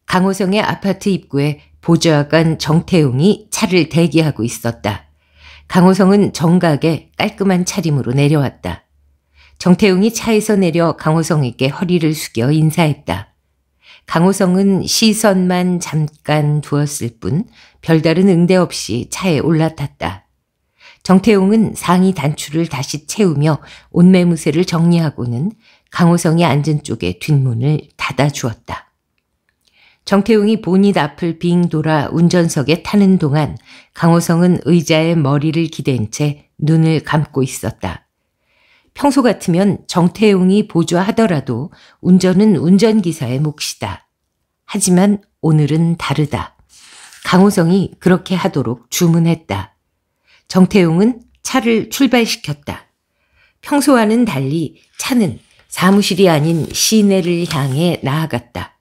강호성의 아파트 입구에 보좌관 정태웅이 차를 대기하고 있었다. 강호성은 정각에 깔끔한 차림으로 내려왔다. 정태웅이 차에서 내려 강호성에게 허리를 숙여 인사했다. 강호성은 시선만 잠깐 두었을 뿐 별다른 응대 없이 차에 올라탔다. 정태웅은 상의 단추를 다시 채우며 옷매무새를 정리하고는 강호성이 앉은 쪽에 뒷문을 닫아주었다. 정태웅이 본닛 앞을 빙 돌아 운전석에 타는 동안 강호성은 의자에 머리를 기댄 채 눈을 감고 있었다. 평소 같으면 정태웅이 보조하더라도 운전은 운전기사의 몫이다. 하지만 오늘은 다르다. 강호성이 그렇게 하도록 주문했다. 정태웅은 차를 출발시켰다. 평소와는 달리 차는 사무실이 아닌 시내를 향해 나아갔다.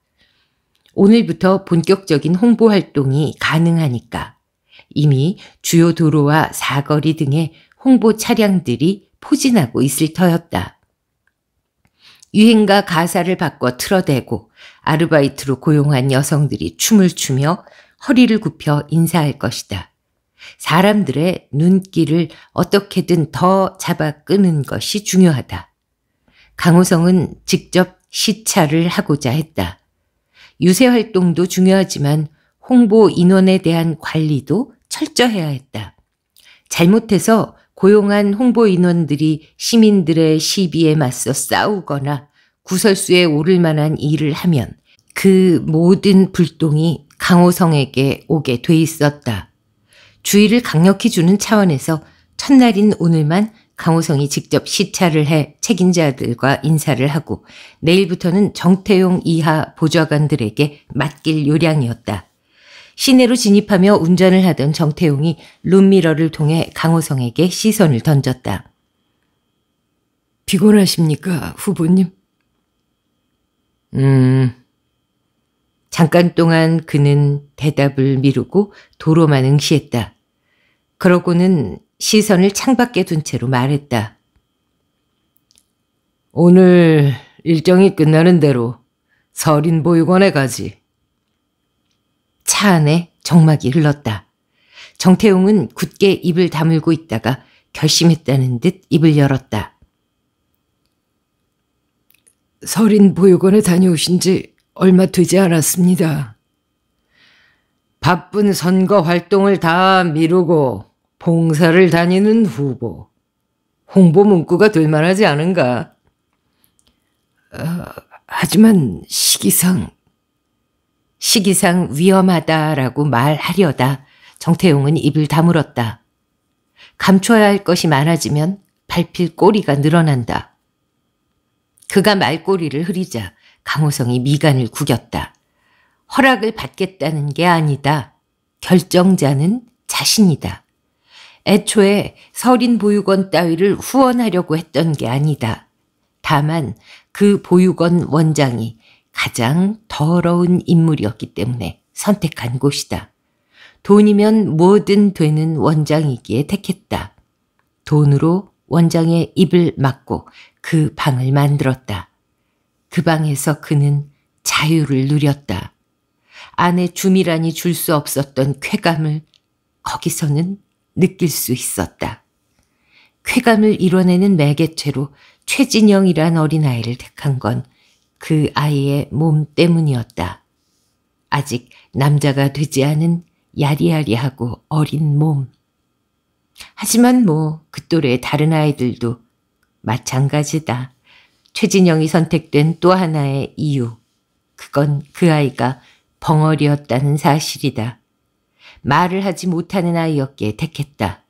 오늘부터 본격적인 홍보 활동이 가능하니까 이미 주요 도로와 사거리 등의 홍보 차량들이 포진하고 있을 터였다. 유행가 가사를 바꿔 틀어대고 아르바이트로 고용한 여성들이 춤을 추며 허리를 굽혀 인사할 것이다. 사람들의 눈길을 어떻게든 더 잡아 끄는 것이 중요하다. 강호성은 직접 시찰을 하고자 했다. 유세 활동도 중요하지만 홍보 인원에 대한 관리도 철저해야 했다. 잘못해서 고용한 홍보 인원들이 시민들의 시비에 맞서 싸우거나 구설수에 오를 만한 일을 하면 그 모든 불똥이 강호성에게 오게 돼 있었다. 주의를 강력히 주는 차원에서 첫날인 오늘만 강호성이 직접 시찰을 해 책임자들과 인사를 하고 내일부터는 정태용 이하 보좌관들에게 맡길 요량이었다. 시내로 진입하며 운전을 하던 정태용이 룸미러를 통해 강호성에게 시선을 던졌다. 피곤하십니까, 후보님? 음. 잠깐 동안 그는 대답을 미루고 도로만 응시했다. 그러고는 시선을 창밖에 둔 채로 말했다. 오늘 일정이 끝나는 대로 서린보육원에 가지. 차 안에 정막이 흘렀다. 정태웅은 굳게 입을 다물고 있다가 결심했다는 듯 입을 열었다. 서린보육원에 다녀오신 지 얼마 되지 않았습니다. 바쁜 선거 활동을 다 미루고 봉사를 다니는 후보, 홍보 문구가 될 만하지 않은가? 어, 하지만 시기상, 시기상 위험하다라고 말하려다 정태용은 입을 다물었다. 감춰야 할 것이 많아지면 발필 꼬리가 늘어난다. 그가 말꼬리를 흐리자 강호성이 미간을 구겼다. 허락을 받겠다는 게 아니다. 결정자는 자신이다. 애초에 서린 보육원 따위를 후원하려고 했던 게 아니다. 다만 그 보육원 원장이 가장 더러운 인물이었기 때문에 선택한 곳이다. 돈이면 뭐든 되는 원장이기에 택했다. 돈으로 원장의 입을 막고 그 방을 만들었다. 그 방에서 그는 자유를 누렸다. 아내 주미란이 줄 수 없었던 쾌감을 거기서는 느낄 수 있었다. 쾌감을 이뤄내는 매개체로 최진영이란 어린아이를 택한 건 그 아이의 몸 때문이었다. 아직 남자가 되지 않은 야리야리하고 어린 몸. 하지만 뭐 그 또래의 다른 아이들도 마찬가지다. 최진영이 선택된 또 하나의 이유. 그건 그 아이가 벙어리였다는 사실이다. 말을 하지 못하는 아이였기에 택했다.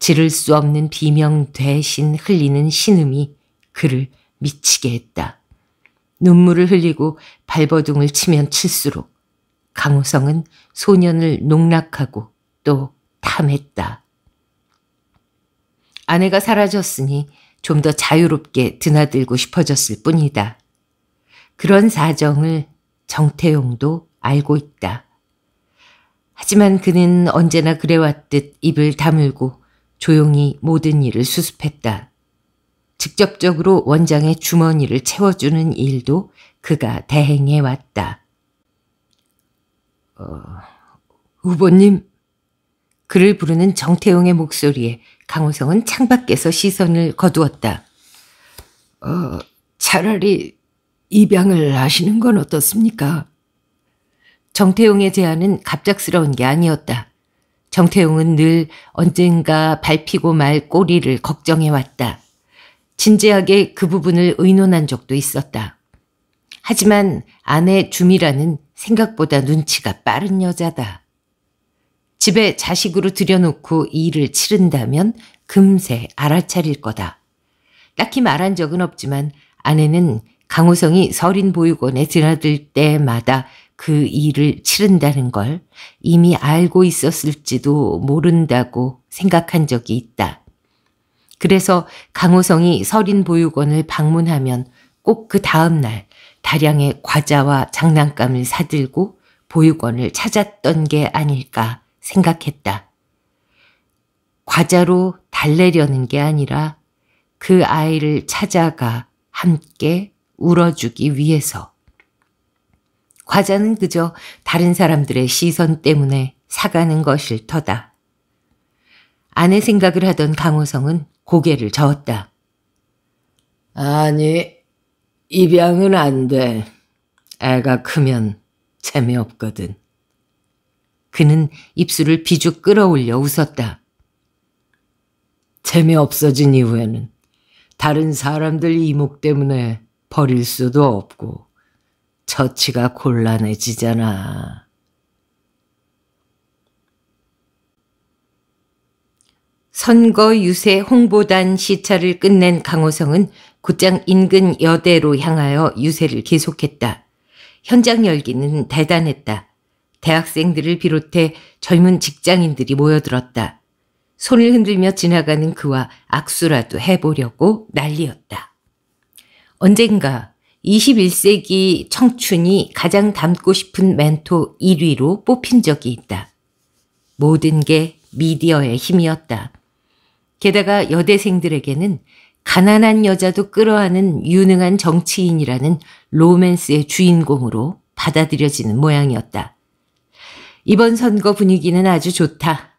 지를 수 없는 비명 대신 흘리는 신음이 그를 미치게 했다. 눈물을 흘리고 발버둥을 치면 칠수록 강호성은 소년을 농락하고 또 탐했다. 아내가 사라졌으니 좀 더 자유롭게 드나들고 싶어졌을 뿐이다. 그런 사정을 정태용도 알고 있다. 하지만 그는 언제나 그래왔듯 입을 다물고 조용히 모든 일을 수습했다. 직접적으로 원장의 주머니를 채워주는 일도 그가 대행해 왔다. 어, 후보님. 그를 부르는 정태용의 목소리에 강호성은 창밖에서 시선을 거두었다. 어, 차라리 입양을 하시는 건 어떻습니까? 정태용의 제안은 갑작스러운 게 아니었다. 정태용은 늘 언젠가 밟히고 말 꼬리를 걱정해왔다. 진지하게 그 부분을 의논한 적도 있었다. 하지만 아내 주미라는 생각보다 눈치가 빠른 여자다. 집에 자식으로 들여놓고 일을 치른다면 금세 알아차릴 거다. 딱히 말한 적은 없지만 아내는 강호성이 서린 보육원에 드나들 때마다 그 일을 치른다는 걸 이미 알고 있었을지도 모른다고 생각한 적이 있다. 그래서 강호성이 서린 보육원을 방문하면 꼭 그 다음날 다량의 과자와 장난감을 사들고 보육원을 찾았던 게 아닐까 생각했다. 과자로 달래려는 게 아니라 그 아이를 찾아가 함께 울어주기 위해서 과자는 그저 다른 사람들의 시선 때문에 사가는 것일 터다. 아내 생각을 하던 강호성은 고개를 저었다. 아니, 입양은 안 돼. 애가 크면 재미없거든. 그는 입술을 비죽 끌어올려 웃었다. 재미없어진 이후에는 다른 사람들 이목 때문에 버릴 수도 없고 처치가 곤란해지잖아. 선거 유세 홍보단 시찰을 끝낸 강호성은 곧장 인근 여대로 향하여 유세를 계속했다. 현장 열기는 대단했다. 대학생들을 비롯해 젊은 직장인들이 모여들었다. 손을 흔들며 지나가는 그와 악수라도 해보려고 난리였다. 언젠가 21세기 청춘이 가장 닮고 싶은 멘토 1위로 뽑힌 적이 있다. 모든 게 미디어의 힘이었다. 게다가 여대생들에게는 가난한 여자도 끌어안은 유능한 정치인이라는 로맨스의 주인공으로 받아들여지는 모양이었다. 이번 선거 분위기는 아주 좋다.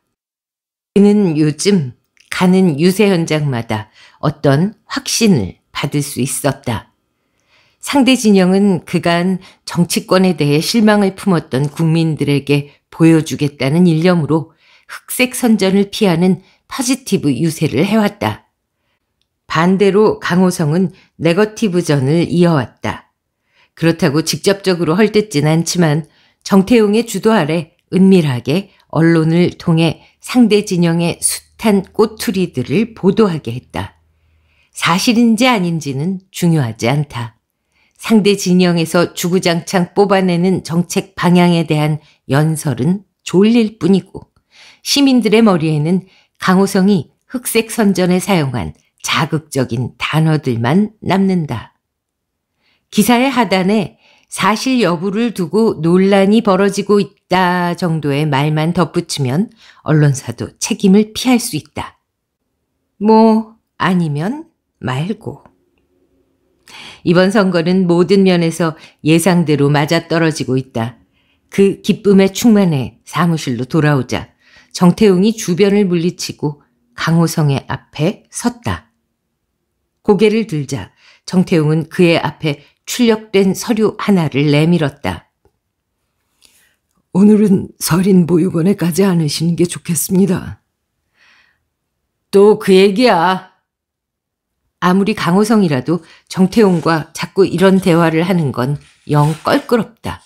그는 요즘 가는 유세 현장마다 어떤 확신을 받을 수 있었다. 상대 진영은 그간 정치권에 대해 실망을 품었던 국민들에게 보여주겠다는 일념으로 흑색 선전을 피하는 파지티브 유세를 해왔다. 반대로 강호성은 네거티브전을 이어왔다. 그렇다고 직접적으로 헐뜯진 않지만 정태용의 주도 아래 은밀하게 언론을 통해 상대 진영의 숱한 꼬투리들을 보도하게 했다. 사실인지 아닌지는 중요하지 않다. 상대 진영에서 주구장창 뽑아내는 정책 방향에 대한 연설은 졸릴 뿐이고 시민들의 머리에는 강호성이 흑색 선전에 사용한 자극적인 단어들만 남는다. 기사의 하단에 사실 여부를 두고 논란이 벌어지고 있다 정도의 말만 덧붙이면 언론사도 책임을 피할 수 있다. 뭐, 아니면 말고. 이번 선거는 모든 면에서 예상대로 맞아떨어지고 있다. 그 기쁨에 충만해 사무실로 돌아오자 정태웅이 주변을 물리치고 강호성의 앞에 섰다. 고개를 들자 정태웅은 그의 앞에 출력된 서류 하나를 내밀었다. 오늘은 서린 보육원에 가지 않으시는 게 좋겠습니다. 또 그 얘기야. 아무리 강호성이라도 정태웅과 자꾸 이런 대화를 하는 건 영 껄끄럽다.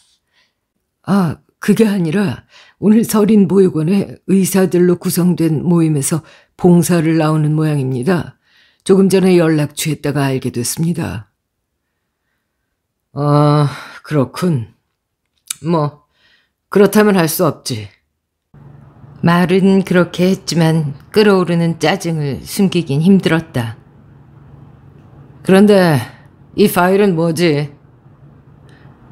아, 그게 아니라 오늘 서린 보육원에 의사들로 구성된 모임에서 봉사를 나오는 모양입니다. 조금 전에 연락 취했다가 알게 됐습니다. 아, 그렇군. 뭐, 그렇다면 할 수 없지. 말은 그렇게 했지만 끓어오르는 짜증을 숨기긴 힘들었다. 그런데 이 파일은 뭐지?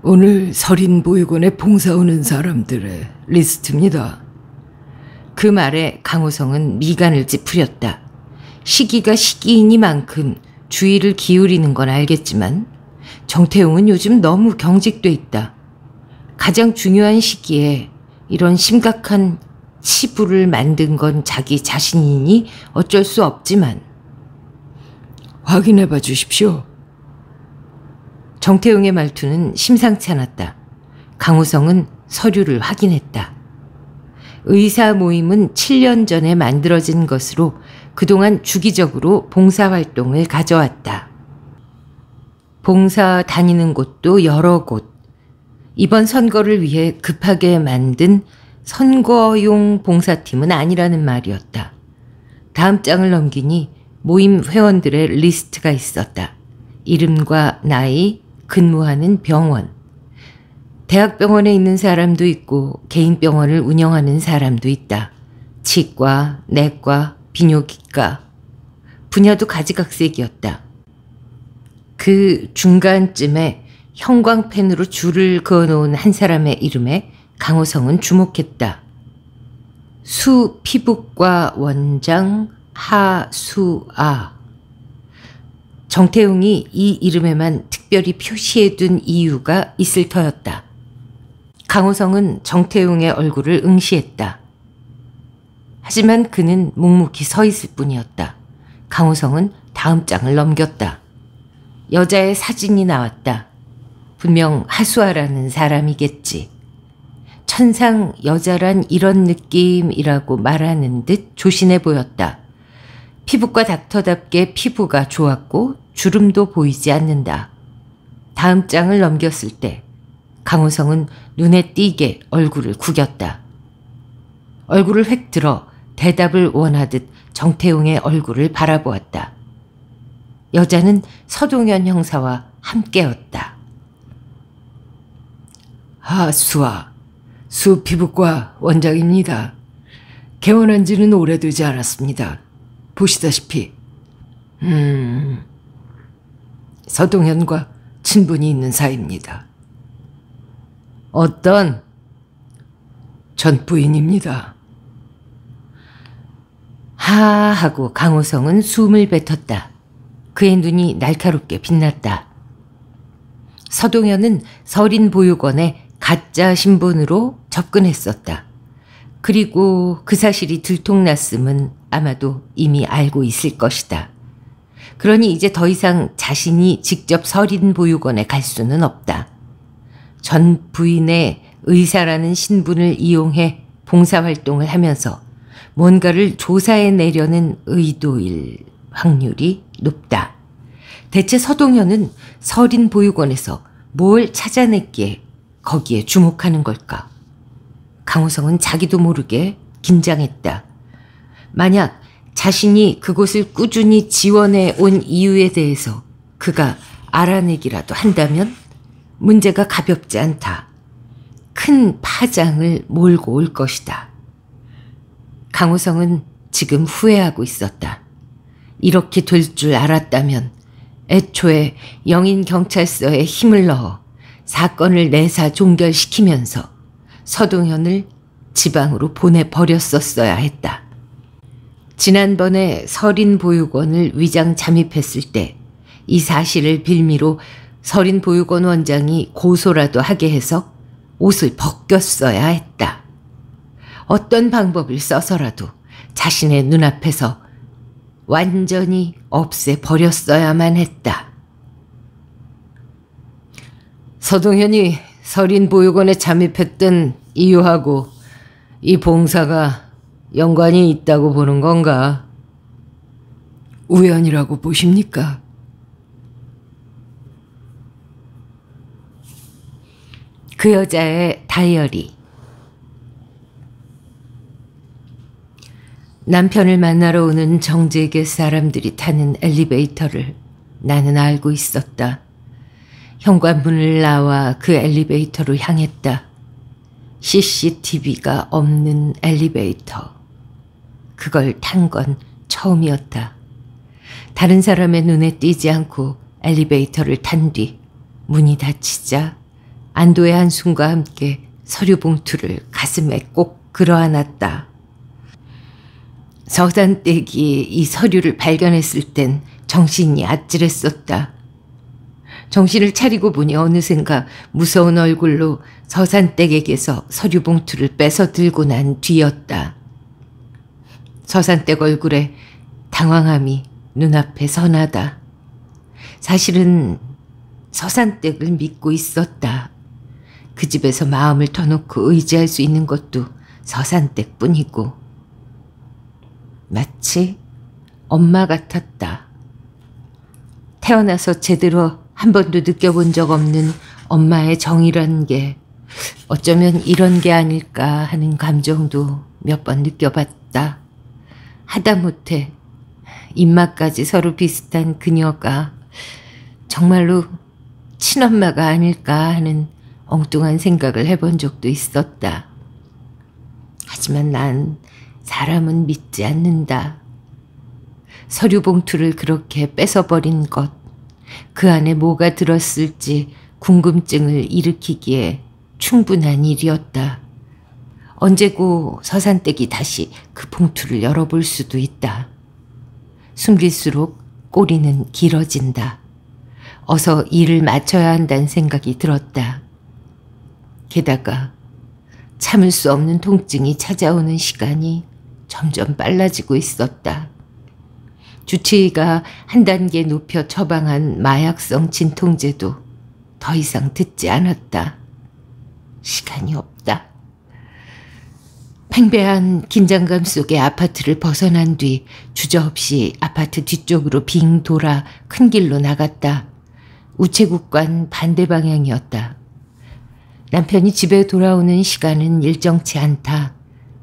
오늘 서린 보육원에 봉사 오는 사람들의 리스트입니다. 그 말에 강호성은 미간을 찌푸렸다. 시기가 시기이니만큼 주의를 기울이는 건 알겠지만 정태웅은 요즘 너무 경직돼 있다. 가장 중요한 시기에 이런 심각한 치부를 만든 건 자기 자신이니 어쩔 수 없지만 확인해 봐 주십시오. 정태웅의 말투는 심상치 않았다. 강우성은 서류를 확인했다. 의사 모임은 7년 전에 만들어진 것으로 그동안 주기적으로 봉사활동을 가져왔다. 봉사 다니는 곳도 여러 곳. 이번 선거를 위해 급하게 만든 선거용 봉사팀은 아니라는 말이었다. 다음 장을 넘기니 모임 회원들의 리스트가 있었다. 이름과 나이, 근무하는 병원. 대학병원에 있는 사람도 있고 개인 병원을 운영하는 사람도 있다. 치과, 내과, 비뇨기과. 분야도 가지각색이었다. 그 중간쯤에 형광펜으로 줄을 그어놓은 한 사람의 이름에 강호성은 주목했다. 수피부과 원장 하수아. 정태웅이 이 이름에만 특별히 표시해둔 이유가 있을 터였다. 강호성은 정태웅의 얼굴을 응시했다. 하지만 그는 묵묵히 서 있을 뿐이었다. 강호성은 다음 장을 넘겼다. 여자의 사진이 나왔다. 분명 하수아라는 사람이겠지. 천상 여자란 이런 느낌이라고 말하는 듯 조신해 보였다. 피부과 닥터답게 피부가 좋았고 주름도 보이지 않는다. 다음 장을 넘겼을 때 강호성은 눈에 띄게 얼굴을 구겼다. 얼굴을 획 들어 대답을 원하듯 정태용의 얼굴을 바라보았다. 여자는 서동현 형사와 함께였다. 아, 수아. 수 피부과 원장입니다. 개원한 지는 오래되지 않았습니다. 보시다시피 음, 서동현과 친분이 있는 사이입니다. 어떤 전 부인입니다. 하 하고 강호성은 숨을 뱉었다. 그의 눈이 날카롭게 빛났다. 서동현은 서린 보육원에 가짜 신분으로 접근했었다. 그리고 그 사실이 들통났음은 아마도 이미 알고 있을 것이다. 그러니 이제 더 이상 자신이 직접 서린 보육원에 갈 수는 없다. 전 부인의 의사라는 신분을 이용해 봉사활동을 하면서 뭔가를 조사해 내려는 의도일 확률이 높다. 대체 서동현은 서린 보육원에서 뭘 찾아냈기에 거기에 주목하는 걸까? 강호성은 자기도 모르게 긴장했다. 만약 자신이 그곳을 꾸준히 지원해 온 이유에 대해서 그가 알아내기라도 한다면 문제가 가볍지 않다. 큰 파장을 몰고 올 것이다. 강우성은 지금 후회하고 있었다. 이렇게 될 줄 알았다면 애초에 영인경찰서에 힘을 넣어 사건을 내사 종결시키면서 서동현을 지방으로 보내버렸었어야 했다. 지난번에 서린 보육원을 위장 잠입했을 때 이 사실을 빌미로 서린 보육원 원장이 고소라도 하게 해서 옷을 벗겼어야 했다. 어떤 방법을 써서라도 자신의 눈앞에서 완전히 없애버렸어야만 했다. 서동현이 서린 보육원에 잠입했던 이유하고 이 봉사가 연관이 있다고 보는 건가? 우연이라고 보십니까? 그 여자의 다이어리 남편을 만나러 오는 정재계 사람들이 타는 엘리베이터를 나는 알고 있었다. 현관문을 나와 그 엘리베이터로 향했다. CCTV가 없는 엘리베이터. 그걸 탄 건 처음이었다. 다른 사람의 눈에 띄지 않고 엘리베이터를 탄 뒤 문이 닫히자 안도의 한숨과 함께 서류 봉투를 가슴에 꼭 끌어안았다. 서산댁이 이 서류를 발견했을 땐 정신이 아찔했었다. 정신을 차리고 보니 어느샌가 무서운 얼굴로 서산댁에게서 서류 봉투를 뺏어 들고 난 뒤였다. 서산댁 얼굴에 당황함이 눈앞에 선하다. 사실은 서산댁을 믿고 있었다. 그 집에서 마음을 터놓고 의지할 수 있는 것도 서산댁 뿐이고. 마치 엄마 같았다. 태어나서 제대로 한 번도 느껴본 적 없는 엄마의 정이란 게 어쩌면 이런 게 아닐까 하는 감정도 몇 번 느껴봤다. 하다못해 입맛까지 서로 비슷한 그녀가 정말로 친엄마가 아닐까 하는 엉뚱한 생각을 해본 적도 있었다. 하지만 난 사람은 믿지 않는다. 서류 봉투를 그렇게 뺏어버린 것, 그 안에 뭐가 들었을지 궁금증을 일으키기에 충분한 일이었다. 언제고 서산댁이 다시 그 봉투를 열어볼 수도 있다. 숨길수록 꼬리는 길어진다. 어서 일을 마쳐야 한다는 생각이 들었다. 게다가 참을 수 없는 통증이 찾아오는 시간이 점점 빨라지고 있었다. 주치의가 한 단계 높여 처방한 마약성 진통제도 더 이상 듣지 않았다. 시간이 없다. 팽배한 긴장감 속에 아파트를 벗어난 뒤 주저없이 아파트 뒤쪽으로 빙 돌아 큰 길로 나갔다. 우체국관 반대 방향이었다. 남편이 집에 돌아오는 시간은 일정치 않다.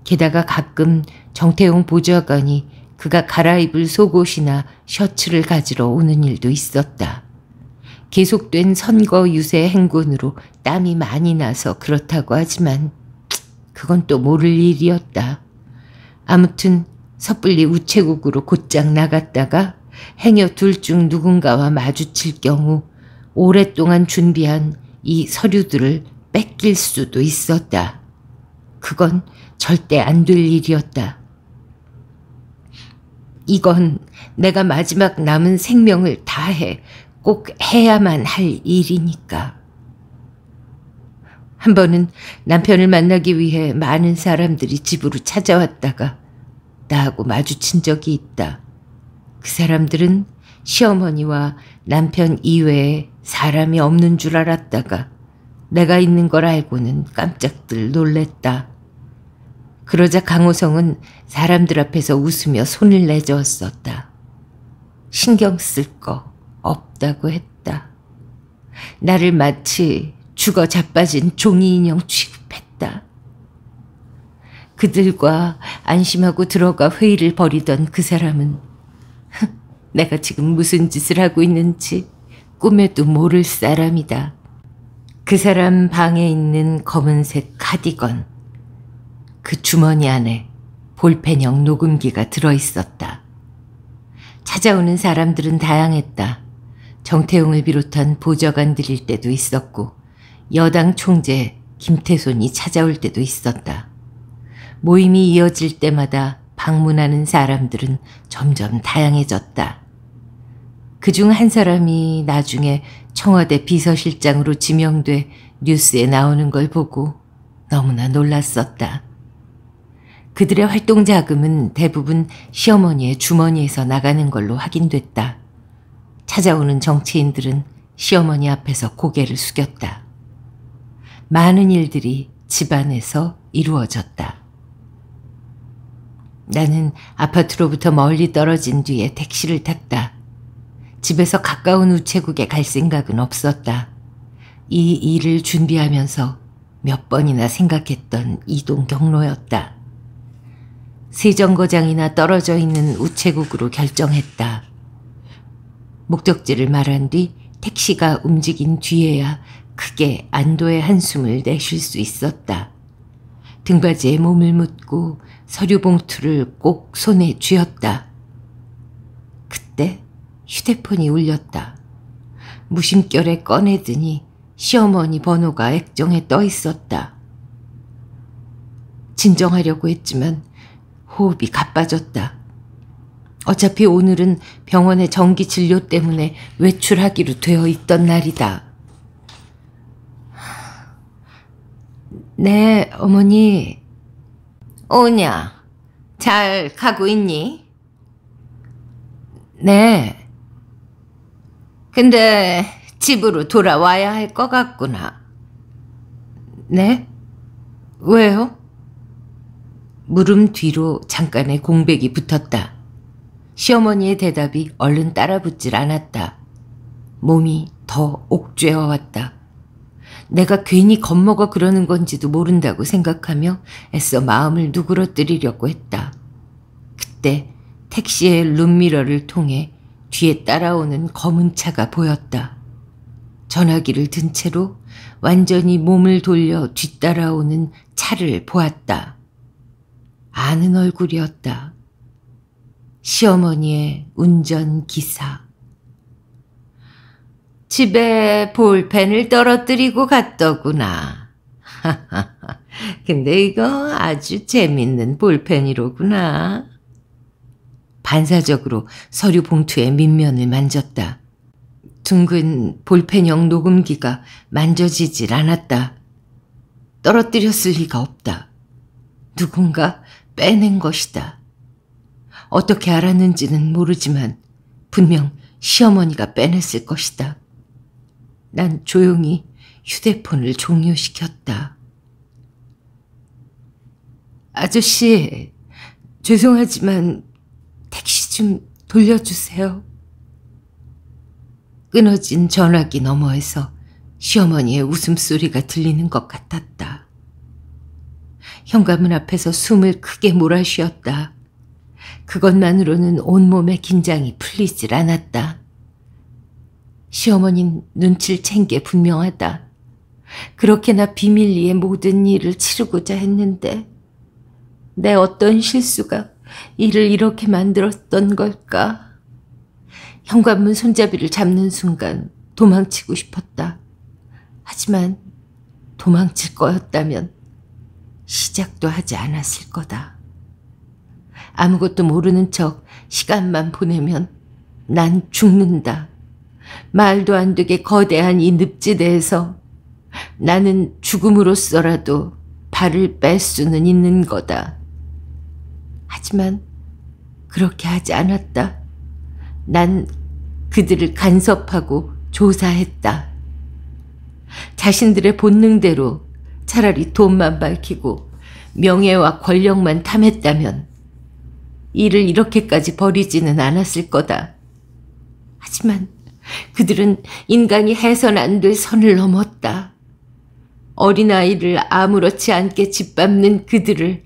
게다가 가끔 정태용 보좌관이 그가 갈아입을 속옷이나 셔츠를 가지러 오는 일도 있었다. 계속된 선거 유세 행군으로 땀이 많이 나서 그렇다고 하지만 그건 또 모를 일이었다. 아무튼 섣불리 우체국으로 곧장 나갔다가 행여 둘 중 누군가와 마주칠 경우 오랫동안 준비한 이 서류들을 뺏길 수도 있었다. 그건 절대 안 될 일이었다. 이건 내가 마지막 남은 생명을 다해 꼭 해야만 할 일이니까. 한 번은 남편을 만나기 위해 많은 사람들이 집으로 찾아왔다가 나하고 마주친 적이 있다. 그 사람들은 시어머니와 남편 이외에 사람이 없는 줄 알았다가 내가 있는 걸 알고는 깜짝들 놀랬다. 그러자 강호성은 사람들 앞에서 웃으며 손을 내저었었다. 신경 쓸 거 없다고 했다. 나를 마치 죽어 자빠진 종이 인형 취급했다. 그들과 안심하고 들어가 회의를 벌이던 그 사람은 내가 지금 무슨 짓을 하고 있는지 꿈에도 모를 사람이다. 그 사람 방에 있는 검은색 카디건, 그 주머니 안에 볼펜형 녹음기가 들어있었다. 찾아오는 사람들은 다양했다. 정태웅을 비롯한 보좌관들일 때도 있었고 여당 총재 김태손이 찾아올 때도 있었다. 모임이 이어질 때마다 방문하는 사람들은 점점 다양해졌다. 그 중 한 사람이 나중에 청와대 비서실장으로 지명돼 뉴스에 나오는 걸 보고 너무나 놀랐었다. 그들의 활동 자금은 대부분 시어머니의 주머니에서 나가는 걸로 확인됐다. 찾아오는 정치인들은 시어머니 앞에서 고개를 숙였다. 많은 일들이 집안에서 이루어졌다. 나는 아파트로부터 멀리 떨어진 뒤에 택시를 탔다. 집에서 가까운 우체국에 갈 생각은 없었다. 이 일을 준비하면서 몇 번이나 생각했던 이동 경로였다. 세정거장이나 떨어져 있는 우체국으로 결정했다. 목적지를 말한 뒤 택시가 움직인 뒤에야 크게 안도의 한숨을 내쉴 수 있었다. 등받이에 몸을 묻고 서류 봉투를 꼭 손에 쥐었다. 그때 휴대폰이 울렸다. 무심결에 꺼내드니 시어머니 번호가 액정에 떠 있었다. 진정하려고 했지만 호흡이 가빠졌다. 어차피 오늘은 병원의 정기 진료 때문에 외출하기로 되어 있던 날이다. 네, 어머니. 오냐, 잘 가고 있니? 네. 근데 집으로 돌아와야 할 것 같구나. 네? 왜요? 물음 뒤로 잠깐의 공백이 붙었다. 시어머니의 대답이 얼른 따라 붙질 않았다. 몸이 더 옥죄어왔다. 내가 괜히 겁먹어 그러는 건지도 모른다고 생각하며 애써 마음을 누그러뜨리려고 했다. 그때 택시의 룸미러를 통해 뒤에 따라오는 검은 차가 보였다. 전화기를 든 채로 완전히 몸을 돌려 뒤따라오는 차를 보았다. 아는 얼굴이었다. 시어머니의 운전기사. 집에 볼펜을 떨어뜨리고 갔더구나. 근데 이거 아주 재밌는 볼펜이로구나. 반사적으로 서류 봉투의 밑면을 만졌다. 둥근 볼펜형 녹음기가 만져지질 않았다. 떨어뜨렸을 리가 없다. 누군가 빼낸 것이다. 어떻게 알았는지는 모르지만 분명 시어머니가 빼냈을 것이다. 난 조용히 휴대폰을 종료시켰다. 아저씨, 죄송하지만 택시 좀 돌려주세요. 끊어진 전화기 너머에서 시어머니의 웃음소리가 들리는 것 같았다. 현관문 앞에서 숨을 크게 몰아쉬었다. 그것만으로는 온몸의 긴장이 풀리질 않았다. 시어머니 눈치를 챈게 분명하다. 그렇게나 비밀리에 모든 일을 치르고자 했는데 내 어떤 실수가 일을 이렇게 만들었던 걸까? 현관문 손잡이를 잡는 순간 도망치고 싶었다. 하지만 도망칠 거였다면 시작도 하지 않았을 거다. 아무것도 모르는 척 시간만 보내면 난 죽는다. 말도 안 되게 거대한 이 늪지대에서 나는 죽음으로써라도 발을 뺄 수는 있는 거다. 하지만 그렇게 하지 않았다. 난 그들을 간섭하고 조사했다. 자신들의 본능대로 차라리 돈만 밝히고 명예와 권력만 탐했다면 일을 이렇게까지 버리지는 않았을 거다. 하지만 그들은 인간이 해선 안 될 선을 넘었다. 어린아이를 아무렇지 않게 짓밟는 그들을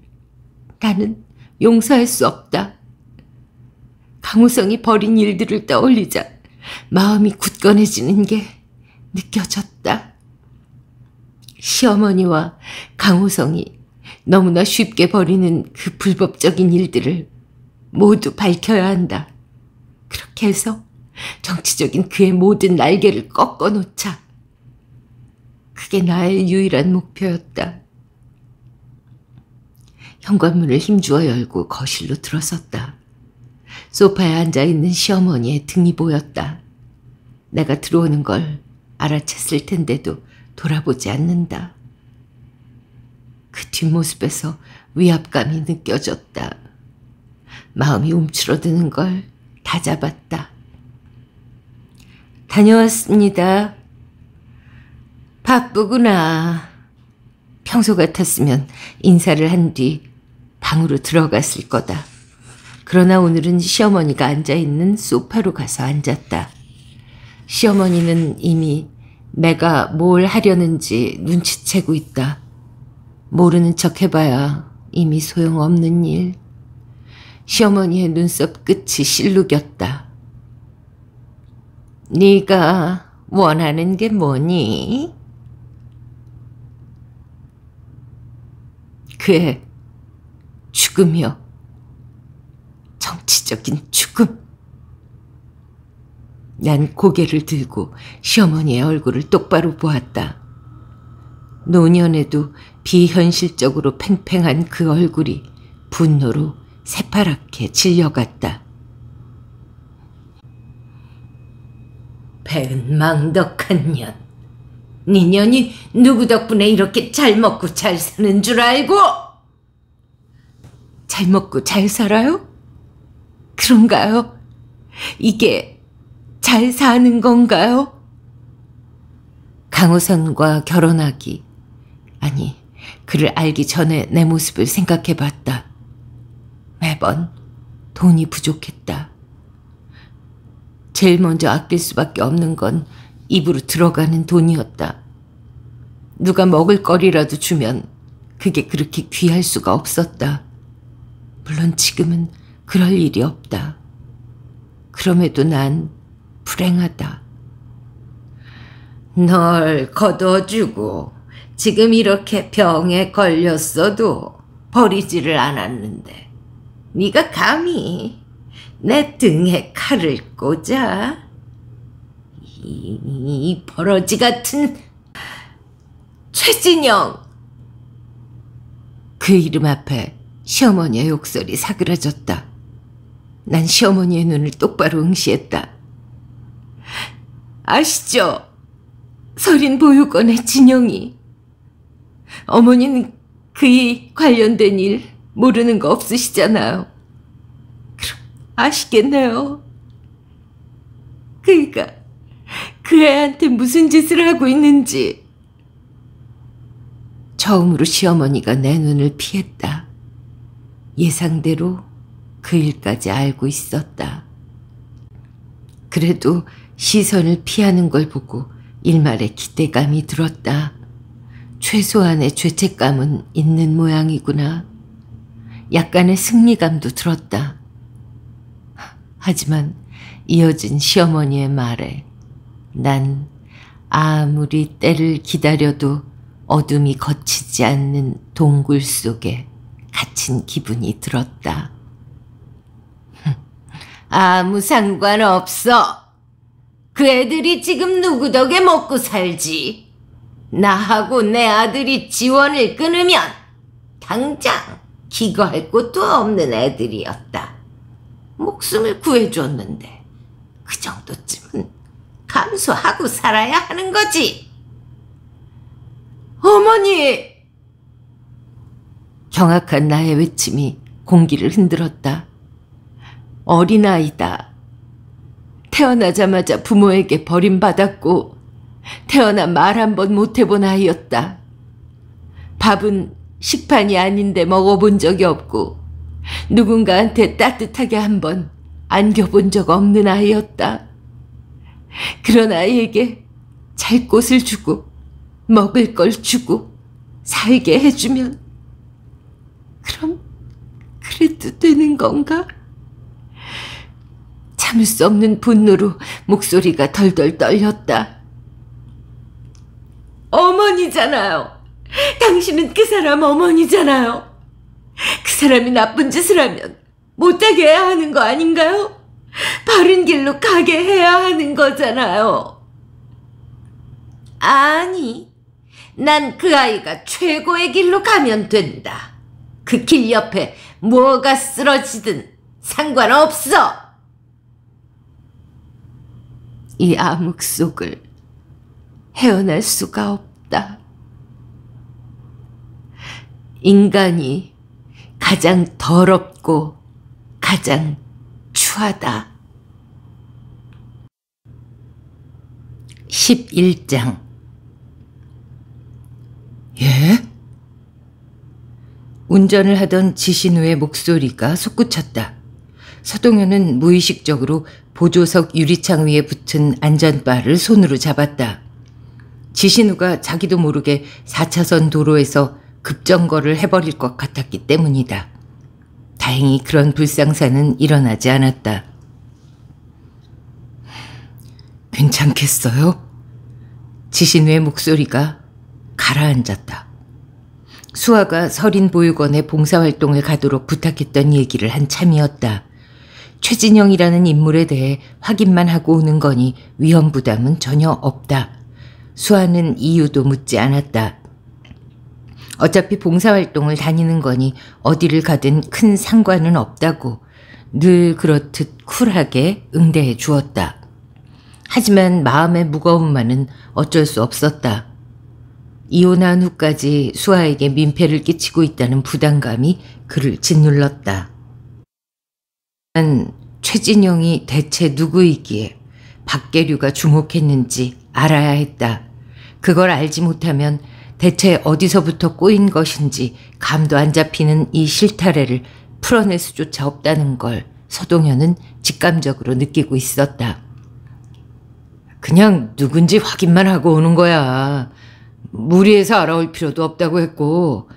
나는 용서할 수 없다. 강우성이 벌인 일들을 떠올리자 마음이 굳건해지는 게 느껴졌다. 시어머니와 강우성이 너무나 쉽게 버리는그 불법적인 일들을 모두 밝혀야 한다. 그렇게 해서 정치적인 그의 모든 날개를 꺾어 놓자. 그게 나의 유일한 목표였다. 현관문을 힘주어 열고 거실로 들어섰다. 소파에 앉아있는 시어머니의 등이 보였다. 내가 들어오는 걸 알아챘을 텐데도 돌아보지 않는다. 그 뒷모습에서 위압감이 느껴졌다. 마음이 움츠러드는 걸 다 잡았다. 다녀왔습니다. 바쁘구나. 평소 같았으면 인사를 한 뒤 방으로 들어갔을 거다. 그러나 오늘은 시어머니가 앉아있는 소파로 가서 앉았다. 시어머니는 이미 내가 뭘 하려는지 눈치채고 있다. 모르는 척 해봐야 이미 소용없는 일. 시어머니의 눈썹 끝이 실룩였다. 네가 원하는 게 뭐니? 그의 죽음이요. 정치적인 죽음. 난 고개를 들고 시어머니의 얼굴을 똑바로 보았다. 노년에도 비현실적으로 팽팽한 그 얼굴이 분노로 새파랗게 질려갔다. 배은 망덕한 년. 네 년이 누구 덕분에 이렇게 잘 먹고 잘 사는 줄 알고? 잘 먹고 잘 살아요? 그런가요? 이게 잘 사는 건가요? 강호선과 결혼하기, 아니, 그를 알기 전에 내 모습을 생각해 봤다. 매번 돈이 부족했다. 제일 먼저 아낄 수밖에 없는 건 입으로 들어가는 돈이었다. 누가 먹을 거리라도 주면 그게 그렇게 귀할 수가 없었다. 물론 지금은 그럴 일이 없다. 그럼에도 난 불행하다. 널 걷어주고 지금 이렇게 병에 걸렸어도 버리지를 않았는데 네가 감히 내 등에 칼을 꽂아. 이, 이 버러지 같은 최진영! 그 이름 앞에 시어머니의 욕설이 사그라졌다. 난 시어머니의 눈을 똑바로 응시했다. 아시죠? 서린 보육원의 진영이. 어머니는 그이 관련된 일 모르는 거 없으시잖아요. 아시겠나요? 그니까 그 애한테 무슨 짓을 하고 있는지. 처음으로 시어머니가 내 눈을 피했다. 예상대로 그 일까지 알고 있었다. 그래도 시선을 피하는 걸 보고 일말의 기대감이 들었다. 최소한의 죄책감은 있는 모양이구나. 약간의 승리감도 들었다. 하지만 이어진 시어머니의 말에 난 아무리 때를 기다려도 어둠이 거치지 않는 동굴 속에 갇힌 기분이 들었다. 아무 상관없어. 그 애들이 지금 누구 덕에 먹고 살지. 나하고 내 아들이 지원을 끊으면 당장 기거할 곳도 없는 애들이었다. 목숨을 구해주었는데 그 정도쯤은 감수하고 살아야 하는 거지. 어머니! 경악한 나의 외침이 공기를 흔들었다. 어린아이다. 태어나자마자 부모에게 버림받았고 태어나 말 한 번 못해본 아이였다. 밥은 식판이 아닌데 먹어본 적이 없고 누군가한테 따뜻하게 한 번 안겨본 적 없는 아이였다. 그런 아이에게 잘 곳을 주고 먹을 걸 주고 살게 해주면 그럼 그래도 되는 건가? 참을 수 없는 분노로 목소리가 덜덜 떨렸다. 어머니잖아요. 당신은 그 사람 어머니잖아요. 사람이 나쁜 짓을 하면 못하게 해야 하는 거 아닌가요? 바른 길로 가게 해야 하는 거잖아요. 아니, 난 그 아이가 최고의 길로 가면 된다. 그 길 옆에 뭐가 쓰러지든 상관없어! 이 암흑 속을 헤어날 수가 없다. 인간이 가장 더럽고 가장 추하다. 11장 예? 운전을 하던 지신우의 목소리가 솟구쳤다. 서동현은 무의식적으로 보조석 유리창 위에 붙은 안전바를 손으로 잡았다. 지신우가 자기도 모르게 4차선 도로에서 급정거를 해버릴 것 같았기 때문이다. 다행히 그런 불상사는 일어나지 않았다. 괜찮겠어요? 지신의 목소리가 가라앉았다. 수아가 서린 보육원에 봉사활동을 가도록 부탁했던 얘기를 한 참이었다. 최진영이라는 인물에 대해 확인만 하고 오는 거니 위험 부담은 전혀 없다. 수아는 이유도 묻지 않았다. 어차피 봉사활동을 다니는 거니 어디를 가든 큰 상관은 없다고 늘 그렇듯 쿨하게 응대해 주었다. 하지만 마음의 무거움만은 어쩔 수 없었다. 이혼한 후까지 수아에게 민폐를 끼치고 있다는 부담감이 그를 짓눌렀다. 최진영이 대체 누구이기에 박계류가 주목했는지 알아야 했다. 그걸 알지 못하면 대체 어디서부터 꼬인 것인지 감도 안 잡히는 이 실타래를 풀어낼 수조차 없다는 걸 서동현은 직감적으로 느끼고 있었다. 그냥 누군지 확인만 하고 오는 거야. 무리해서 알아올 필요도 없다고 했고,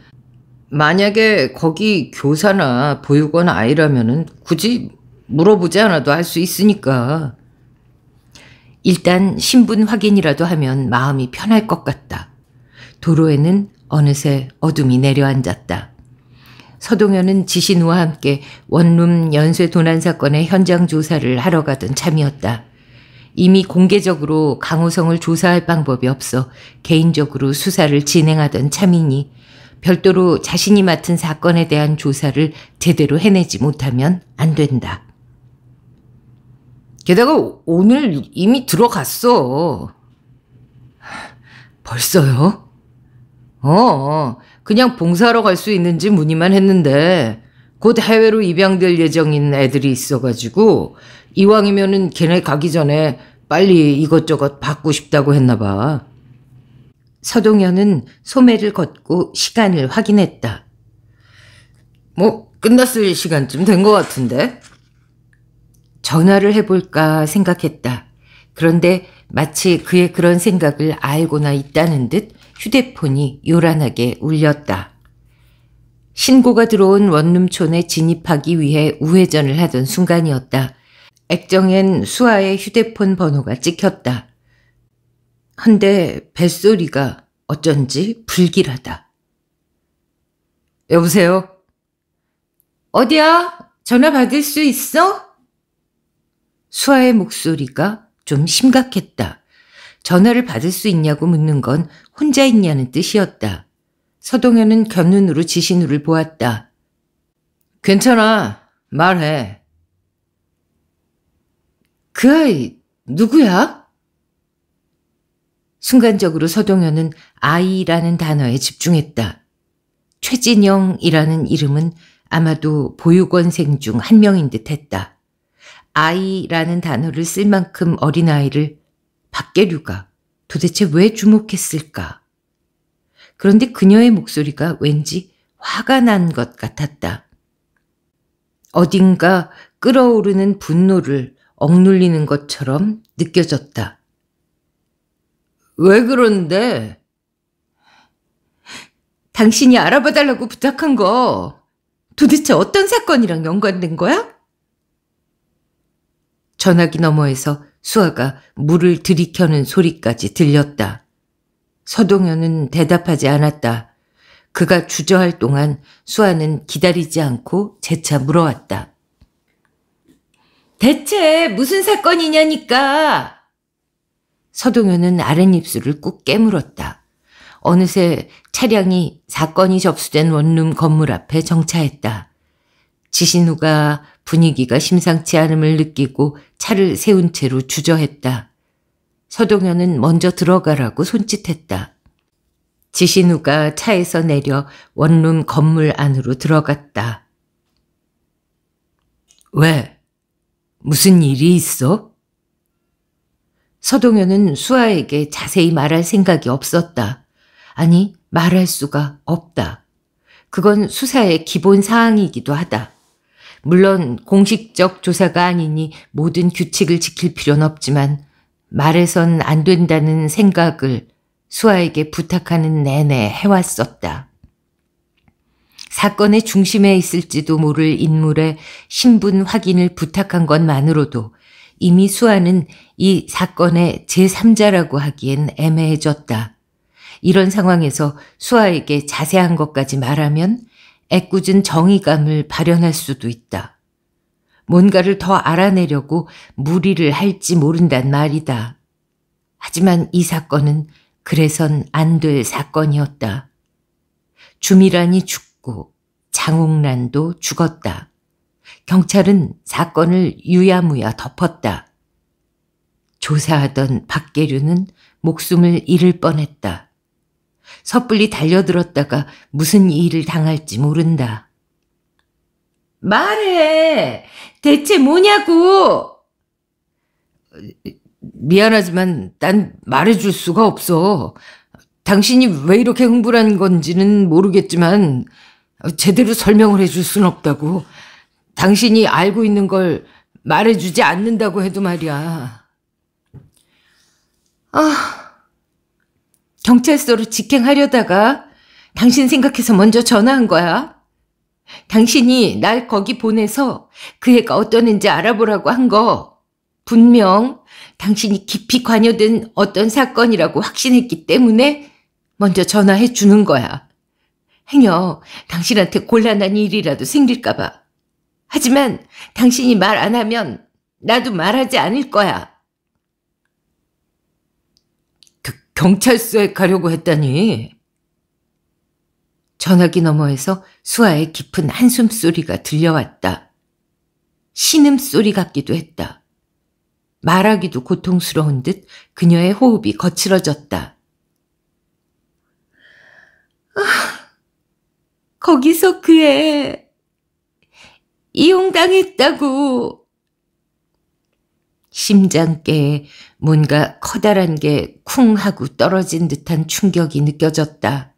만약에 거기 교사나 보육원 아이라면 굳이 물어보지 않아도 할 수 있으니까. 일단 신분 확인이라도 하면 마음이 편할 것 같다. 도로에는 어느새 어둠이 내려앉았다. 서동현은 지신우와 함께 원룸 연쇄 도난 사건의 현장 조사를 하러 가던 참이었다. 이미 공개적으로 강호성을 조사할 방법이 없어 개인적으로 수사를 진행하던 참이니 별도로 자신이 맡은 사건에 대한 조사를 제대로 해내지 못하면 안 된다. 게다가 오늘 이미 들어갔어. 벌써요? 어, 어, 그냥 봉사하러 갈 수 있는지 문의만 했는데 곧 해외로 입양될 예정인 애들이 있어가지고 이왕이면은 걔네 가기 전에 빨리 이것저것 받고 싶다고 했나 봐. 서동현은 소매를 걷고 시간을 확인했다. 뭐 끝났을 시간쯤 된 것 같은데? 전화를 해볼까 생각했다. 그런데 마치 그의 그런 생각을 알고나 있다는 듯 휴대폰이 요란하게 울렸다. 신고가 들어온 원룸촌에 진입하기 위해 우회전을 하던 순간이었다. 액정엔 수아의 휴대폰 번호가 찍혔다. 헌데 뱃소리가 어쩐지 불길하다. 여보세요? 어디야? 전화 받을 수 있어? 수아의 목소리가 좀 심각했다. 전화를 받을 수 있냐고 묻는 건 혼자 있냐는 뜻이었다. 서동현은 견눈으로 지신우를 보았다. 괜찮아. 말해. 그 아이 누구야? 순간적으로 서동현은 아이라는 단어에 집중했다. 최진영이라는 이름은 아마도 보육원생 중 한 명인 듯 했다. 아이라는 단어를 쓸 만큼 어린아이를 박계류가 도대체 왜 주목했을까? 그런데 그녀의 목소리가 왠지 화가 난 것 같았다. 어딘가 끓어오르는 분노를 억눌리는 것처럼 느껴졌다. 왜 그런데? 당신이 알아봐달라고 부탁한 거 도대체 어떤 사건이랑 연관된 거야? 전화기 너머에서 수아가 물을 들이켜는 소리까지 들렸다. 서동현은 대답하지 않았다. 그가 주저할 동안 수아는 기다리지 않고 재차 물어왔다. 대체 무슨 사건이냐니까! 서동현은 아랫입술을 꾹 깨물었다. 어느새 차량이 사건이 접수된 원룸 건물 앞에 정차했다. 지신우가 분위기가 심상치 않음을 느끼고 차를 세운 채로 주저했다. 서동현은 먼저 들어가라고 손짓했다. 지신우가 차에서 내려 원룸 건물 안으로 들어갔다. 왜? 무슨 일이 있어? 서동현은 수아에게 자세히 말할 생각이 없었다. 아니, 말할 수가 없다. 그건 수사의 기본 사항이기도 하다. 물론 공식적 조사가 아니니 모든 규칙을 지킬 필요는 없지만 말해선 안 된다는 생각을 수아에게 부탁하는 내내 해왔었다. 사건의 중심에 있을지도 모를 인물의 신분 확인을 부탁한 것만으로도 이미 수아는 이 사건의 제3자라고 하기엔 애매해졌다. 이런 상황에서 수아에게 자세한 것까지 말하면 애꿎은 정의감을 발현할 수도 있다. 뭔가를 더 알아내려고 무리를 할지 모른단 말이다. 하지만 이 사건은 그래선 안 될 사건이었다. 주미란이 죽고 장옥란도 죽었다. 경찰은 사건을 유야무야 덮었다. 조사하던 박계류는 목숨을 잃을 뻔했다. 섣불리 달려들었다가 무슨 일을 당할지 모른다. 말해! 대체 뭐냐고! 미안하지만 난 말해줄 수가 없어. 당신이 왜 이렇게 흥분한 건지는 모르겠지만 제대로 설명을 해줄 순 없다고. 당신이 알고 있는 걸 말해주지 않는다고 해도 말이야. 아... 경찰서로 직행하려다가 당신 생각해서 먼저 전화한 거야. 당신이 날 거기 보내서 그 애가 어떠는지 알아보라고 한 거. 분명 당신이 깊이 관여된 어떤 사건이라고 확신했기 때문에 먼저 전화해 주는 거야. 행여 당신한테 곤란한 일이라도 생길까봐. 하지만 당신이 말 안 하면 나도 말하지 않을 거야. 경찰서에 가려고 했다니. 전화기 너머에서 수아의 깊은 한숨소리가 들려왔다. 신음소리 같기도 했다. 말하기도 고통스러운 듯 그녀의 호흡이 거칠어졌다. 아, 거기서 그 애 이용당했다고. 심장께 뭔가 커다란 게 쿵 하고 떨어진 듯한 충격이 느껴졌다.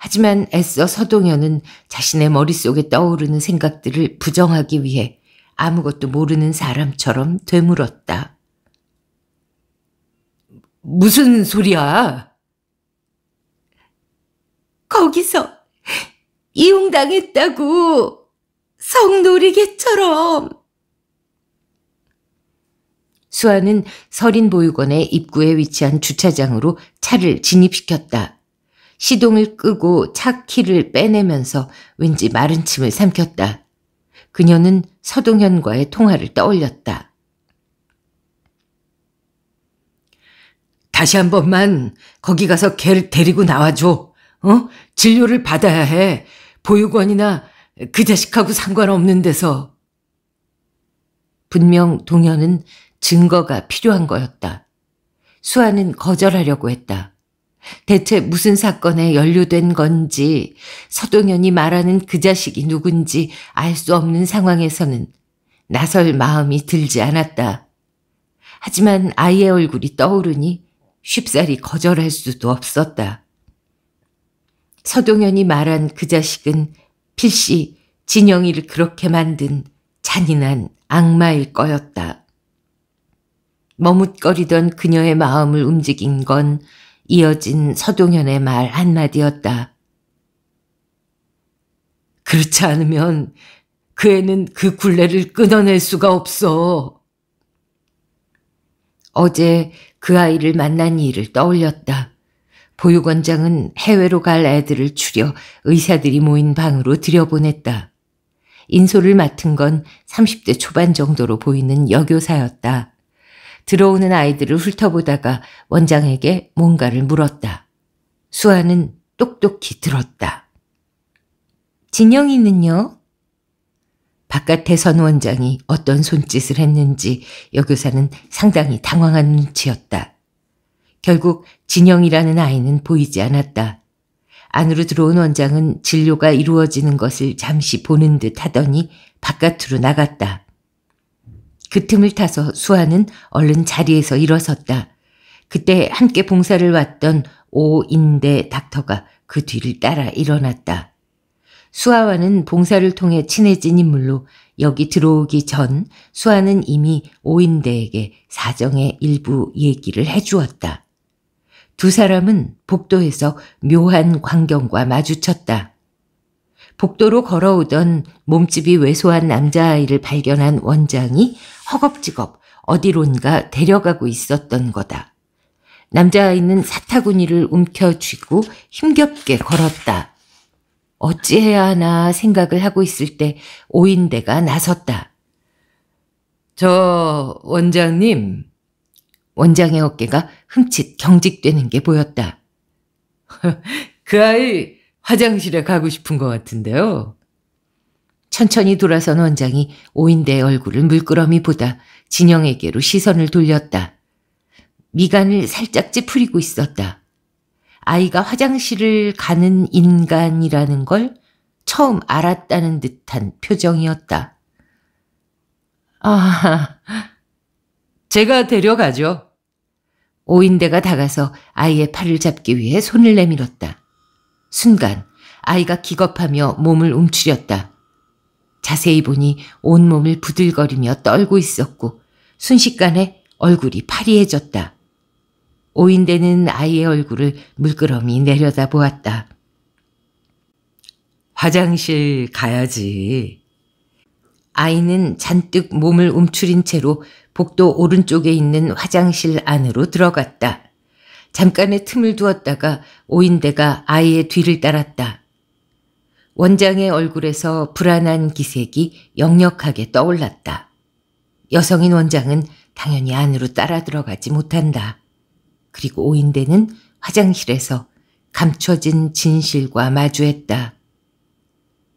하지만 애써 서동현은 자신의 머릿속에 떠오르는 생각들을 부정하기 위해 아무것도 모르는 사람처럼 되물었다. 무슨 소리야? 거기서 이용당했다고 성놀이개처럼 수아는 서린 보육원의 입구에 위치한 주차장으로 차를 진입시켰다. 시동을 끄고 차 키를 빼내면서 왠지 마른 침을 삼켰다. 그녀는 서동현과의 통화를 떠올렸다. 다시 한 번만 거기 가서 걔를 데리고 나와줘. 어? 진료를 받아야 해. 보육원이나 그 자식하고 상관없는 데서. 분명 동현은 증거가 필요한 거였다. 수아는 거절하려고 했다. 대체 무슨 사건에 연루된 건지 서동현이 말하는 그 자식이 누군지 알 수 없는 상황에서는 나설 마음이 들지 않았다. 하지만 아이의 얼굴이 떠오르니 쉽사리 거절할 수도 없었다. 서동현이 말한 그 자식은 필시 진영이를 그렇게 만든 잔인한 악마일 거였다. 머뭇거리던 그녀의 마음을 움직인 건 이어진 서동현의 말 한마디였다. 그렇지 않으면 그 애는 그 굴레를 끊어낼 수가 없어. 어제 그 아이를 만난 일을 떠올렸다. 보육원장은 해외로 갈 애들을 추려 의사들이 모인 방으로 들여보냈다. 인솔을 맡은 건 30대 초반 정도로 보이는 여교사였다. 들어오는 아이들을 훑어보다가 원장에게 뭔가를 물었다. 수아는 똑똑히 들었다. 진영이는요? 바깥에선 원장이 어떤 손짓을 했는지 여교사는 상당히 당황한 눈치였다. 결국 진영이라는 아이는 보이지 않았다. 안으로 들어온 원장은 진료가 이루어지는 것을 잠시 보는 듯 하더니 바깥으로 나갔다. 그 틈을 타서 수아는 얼른 자리에서 일어섰다. 그때 함께 봉사를 왔던 오인대 닥터가 그 뒤를 따라 일어났다. 수아와는 봉사를 통해 친해진 인물로 여기 들어오기 전 수아는 이미 오인대에게 사정의 일부 얘기를 해주었다. 두 사람은 복도에서 묘한 광경과 마주쳤다. 복도로 걸어오던 몸집이 왜소한 남자아이를 발견한 원장이 허겁지겁 어디론가 데려가고 있었던 거다. 남자아이는 사타구니를 움켜쥐고 힘겹게 걸었다. 어찌해야 하나 생각을 하고 있을 때 오인대가 나섰다. 저 원장님. 원장의 어깨가 흠칫 경직되는 게 보였다. 그 아이 화장실에 가고 싶은 것 같은데요. 천천히 돌아선 원장이 오인대의 얼굴을 물끄러미 보다 진영에게로 시선을 돌렸다. 미간을 살짝 찌푸리고 있었다. 아이가 화장실을 가는 인간이라는 걸 처음 알았다는 듯한 표정이었다. 아, 제가 데려가죠. 오인대가 다가서 아이의 팔을 잡기 위해 손을 내밀었다. 순간 아이가 기겁하며 몸을 움츠렸다. 자세히 보니 온몸을 부들거리며 떨고 있었고 순식간에 얼굴이 파리해졌다. 오인대는 아이의 얼굴을 물끄러미 내려다보았다. 화장실 가야지. 아이는 잔뜩 몸을 움츠린 채로 복도 오른쪽에 있는 화장실 안으로 들어갔다. 잠깐의 틈을 두었다가 오인대가 아이의 뒤를 따랐다. 원장의 얼굴에서 불안한 기색이 역력하게 떠올랐다. 여성인 원장은 당연히 안으로 따라 들어가지 못한다. 그리고 오인대는 화장실에서 감춰진 진실과 마주했다.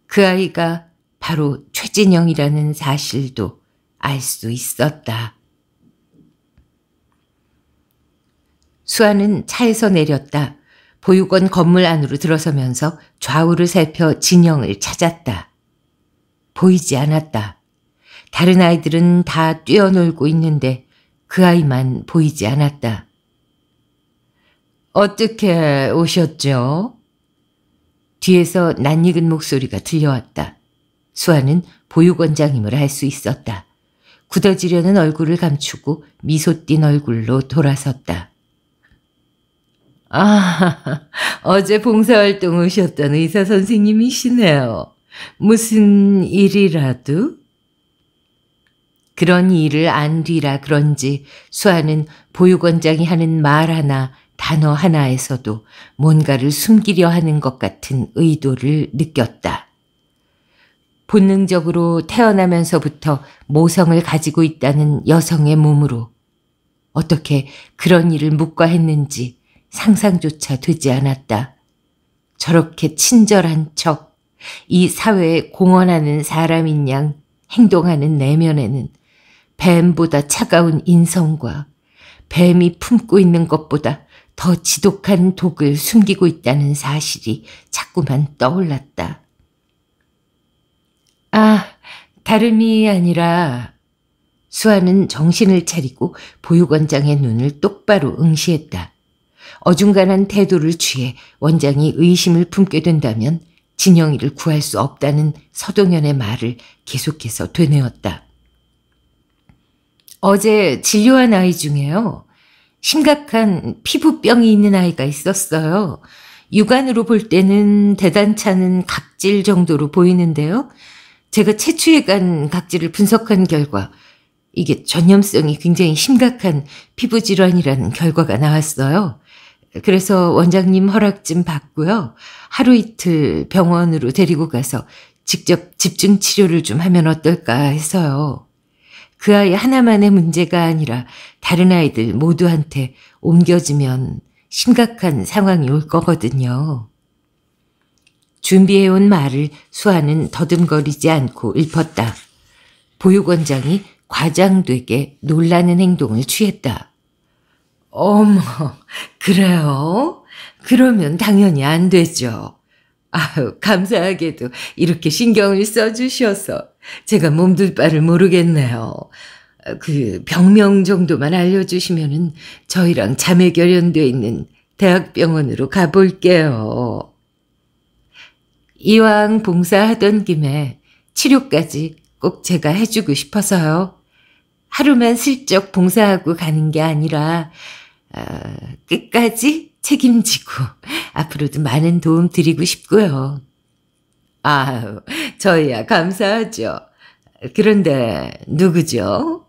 그 아이가 바로 최진영이라는 사실도 알 수 있었다. 수아는 차에서 내렸다. 보육원 건물 안으로 들어서면서 좌우를 살펴 진영을 찾았다. 보이지 않았다. 다른 아이들은 다 뛰어놀고 있는데 그 아이만 보이지 않았다. 어떻게 오셨죠? 뒤에서 낯익은 목소리가 들려왔다. 수아는 보육원장임을 알 수 있었다. 굳어지려는 얼굴을 감추고 미소 띤 얼굴로 돌아섰다. 아, 어제 봉사활동 오셨던 의사 선생님이시네요. 무슨 일이라도? 그런 일을 안 뒤라 그런지 수아는 보육원장이 하는 말 하나, 단어 하나에서도 뭔가를 숨기려 하는 것 같은 의도를 느꼈다. 본능적으로 태어나면서부터 모성을 가지고 있다는 여성의 몸으로 어떻게 그런 일을 묵과했는지 상상조차 되지 않았다. 저렇게 친절한 척, 이 사회에 공헌하는 사람인 양 행동하는 내면에는 뱀보다 차가운 인성과 뱀이 품고 있는 것보다 더 지독한 독을 숨기고 있다는 사실이 자꾸만 떠올랐다. 아, 다름이 아니라 수아는 정신을 차리고 보육원장의 눈을 똑바로 응시했다. 어중간한 태도를 취해 원장이 의심을 품게 된다면 진영이를 구할 수 없다는 서동현의 말을 계속해서 되뇌었다. 어제 진료한 아이 중에요. 심각한 피부병이 있는 아이가 있었어요. 육안으로 볼 때는 대단찮은 각질 정도로 보이는데요. 제가 채취해간 각질을 분석한 결과 이게 전염성이 굉장히 심각한 피부질환이라는 결과가 나왔어요. 그래서 원장님 허락 좀 받고요. 하루 이틀 병원으로 데리고 가서 직접 집중 치료를 좀 하면 어떨까 해서요. 그 아이 하나만의 문제가 아니라 다른 아이들 모두한테 옮겨지면 심각한 상황이 올 거거든요. 준비해온 말을 수아는 더듬거리지 않고 읊었다. 보육원장이 과장되게 놀라는 행동을 취했다. 어머, 그래요? 그러면 당연히 안 되죠. 아유, 감사하게도 이렇게 신경을 써주셔서 제가 몸둘 바를 모르겠네요. 그 병명 정도만 알려주시면은 저희랑 잠에 결연돼 있는 대학병원으로 가볼게요. 이왕 봉사하던 김에 치료까지 꼭 제가 해주고 싶어서요. 하루만 슬쩍 봉사하고 가는 게 아니라 어, 끝까지 책임지고 앞으로도 많은 도움 드리고 싶고요. 아유, 저희야 감사하죠. 그런데 누구죠?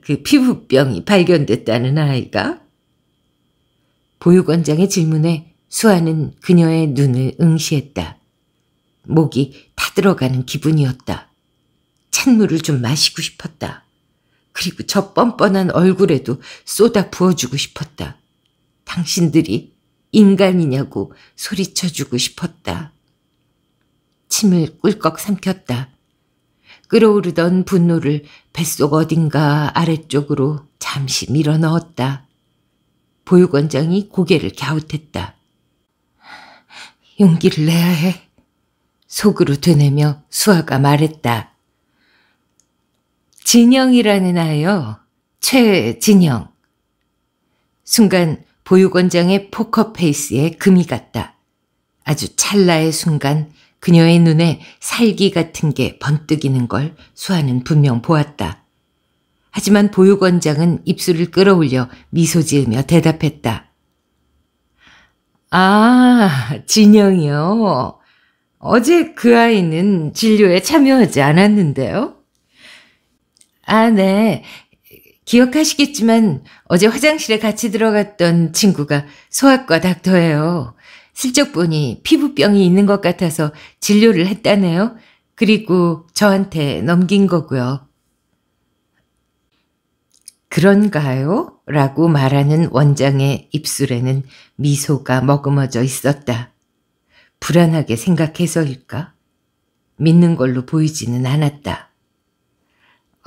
그 피부병이 발견됐다는 아이가? 보육원장의 질문에 수아는 그녀의 눈을 응시했다. 목이 타들어가는 기분이었다. 찬물을 좀 마시고 싶었다. 그리고 저 뻔뻔한 얼굴에도 쏟아 부어주고 싶었다. 당신들이 인간이냐고 소리쳐주고 싶었다. 침을 꿀꺽 삼켰다. 끓어오르던 분노를 뱃속 어딘가 아래쪽으로 잠시 밀어 넣었다. 보육원장이 고개를 갸웃했다. 용기를 내야 해. 속으로 되뇌며 수아가 말했다. 진영이라는 아요. 최진영. 순간 보육원장의 포커페이스에 금이 갔다. 아주 찰나의 순간 그녀의 눈에 살기 같은 게 번뜩이는 걸 수아는 분명 보았다. 하지만 보육원장은 입술을 끌어올려 미소 지으며 대답했다. 아, 진영이요. 어제 그 아이는 진료에 참여하지 않았는데요? 아, 네. 기억하시겠지만 어제 화장실에 같이 들어갔던 친구가 소아과 닥터예요. 슬쩍 보니 피부병이 있는 것 같아서 진료를 했다네요. 그리고 저한테 넘긴 거고요. 그런가요? 라고 말하는 원장의 입술에는 미소가 머금어져 있었다. 불안하게 생각해서일까? 믿는 걸로 보이지는 않았다.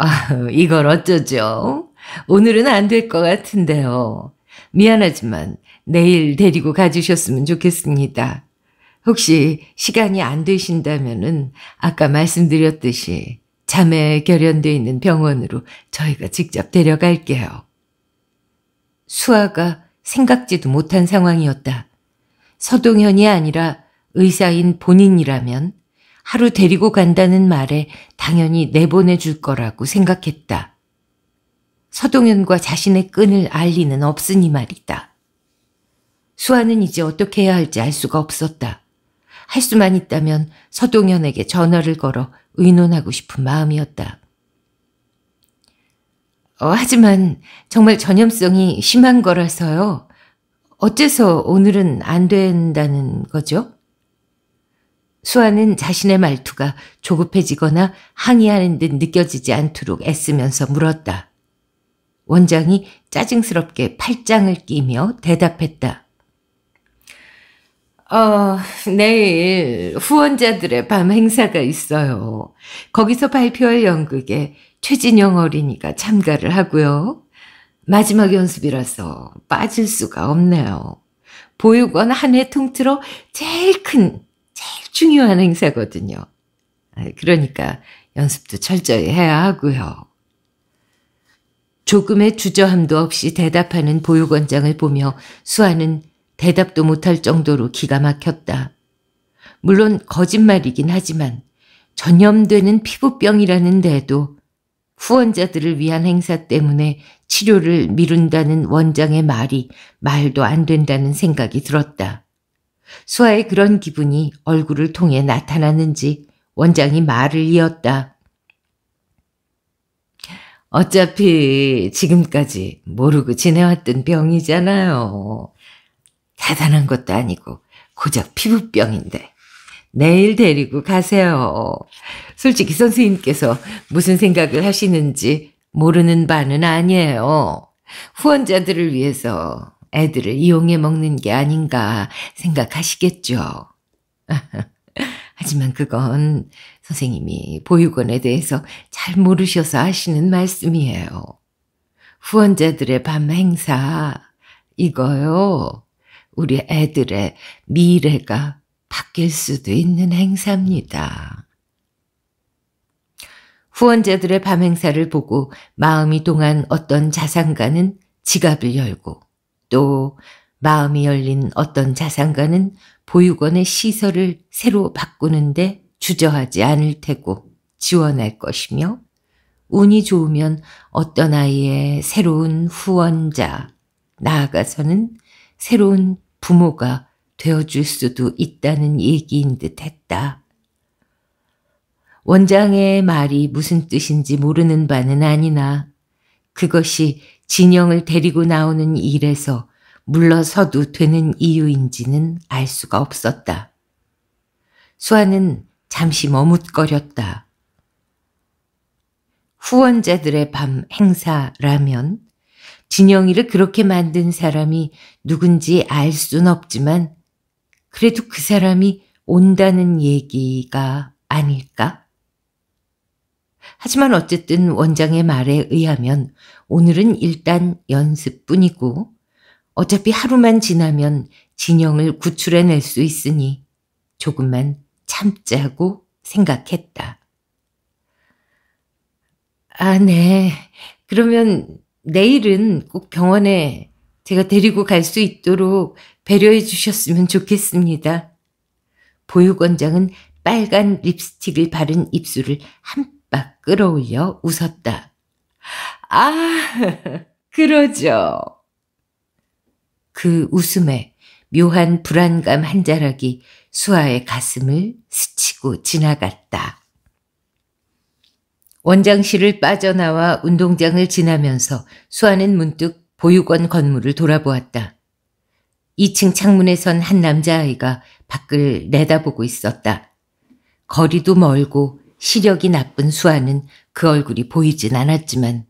아, 이걸 어쩌죠? 오늘은 안 될 것 같은데요. 미안하지만 내일 데리고 가주셨으면 좋겠습니다. 혹시 시간이 안 되신다면은 아까 말씀드렸듯이 잠에 결연돼 있는 병원으로 저희가 직접 데려갈게요. 수아가 생각지도 못한 상황이었다. 서동현이 아니라 의사인 본인이라면 하루 데리고 간다는 말에 당연히 내보내줄 거라고 생각했다. 서동현과 자신의 끈을 알 리는 없으니 말이다. 수아는 이제 어떻게 해야 할지 알 수가 없었다. 할 수만 있다면 서동현에게 전화를 걸어 의논하고 싶은 마음이었다. 어, 하지만 정말 전염성이 심한 거라서요. 어째서 오늘은 안 된다는 거죠? 수아는 자신의 말투가 조급해지거나 항의하는 듯 느껴지지 않도록 애쓰면서 물었다. 원장이 짜증스럽게 팔짱을 끼며 대답했다. 어, 내일 후원자들의 밤 행사가 있어요. 거기서 발표할 연극에 최진영 어린이가 참가를 하고요. 마지막 연습이라서 빠질 수가 없네요. 보육원 한 해 통틀어 제일 큰 제일 중요한 행사거든요. 아, 그러니까 연습도 철저히 해야 하고요. 조금의 주저함도 없이 대답하는 보육원장을 보며 수아는 대답도 못할 정도로 기가 막혔다. 물론 거짓말이긴 하지만 전염되는 피부병이라는데도 후원자들을 위한 행사 때문에 치료를 미룬다는 원장의 말이 말도 안 된다는 생각이 들었다. 수아의 그런 기분이 얼굴을 통해 나타났는지 원장이 말을 이었다. 어차피 지금까지 모르고 지내왔던 병이잖아요. 대단한 것도 아니고 고작 피부병인데 내일 데리고 가세요. 솔직히 선생님께서 무슨 생각을 하시는지 모르는 바는 아니에요. 후원자들을 위해서 애들을 이용해 먹는 게 아닌가 생각하시겠죠. 하지만 그건 선생님이 보육원에 대해서 잘 모르셔서 하시는 말씀이에요. 후원자들의 밤 행사, 이거요. 우리 애들의 미래가 바뀔 수도 있는 행사입니다. 후원자들의 밤 행사를 보고 마음이 동한 어떤 자산가는 지갑을 열고 또 마음이 열린 어떤 자산가는 보육원의 시설을 새로 바꾸는데 주저하지 않을 테고 지원할 것이며 운이 좋으면 어떤 아이의 새로운 후원자, 나아가서는 새로운 부모가 되어줄 수도 있다는 얘기인 듯 했다. 원장의 말이 무슨 뜻인지 모르는 바는 아니나 그것이 진영을 데리고 나오는 일에서 물러서도 되는 이유인지는 알 수가 없었다. 수아는 잠시 머뭇거렸다. 후원자들의 밤 행사라면 진영이를 그렇게 만든 사람이 누군지 알 순 없지만 그래도 그 사람이 온다는 얘기가 아닐까? 하지만 어쨌든 원장의 말에 의하면 오늘은 일단 연습뿐이고 어차피 하루만 지나면 진영을 구출해낼 수 있으니 조금만 참자고 생각했다. 아, 네. 그러면 내일은 꼭 병원에 제가 데리고 갈 수 있도록 배려해 주셨으면 좋겠습니다. 보육원장은 빨간 립스틱을 바른 입술을 한막 끌어올려 웃었다. 아, 그러죠. 그 웃음에 묘한 불안감 한 자락이 수아의 가슴을 스치고 지나갔다. 원장실을 빠져나와 운동장을 지나면서 수아는 문득 보육원 건물을 돌아보았다. 2층 창문에 선 한 남자아이가 밖을 내다보고 있었다. 거리도 멀고 시력이 나쁜 수아는 그 얼굴이 보이진 않았지만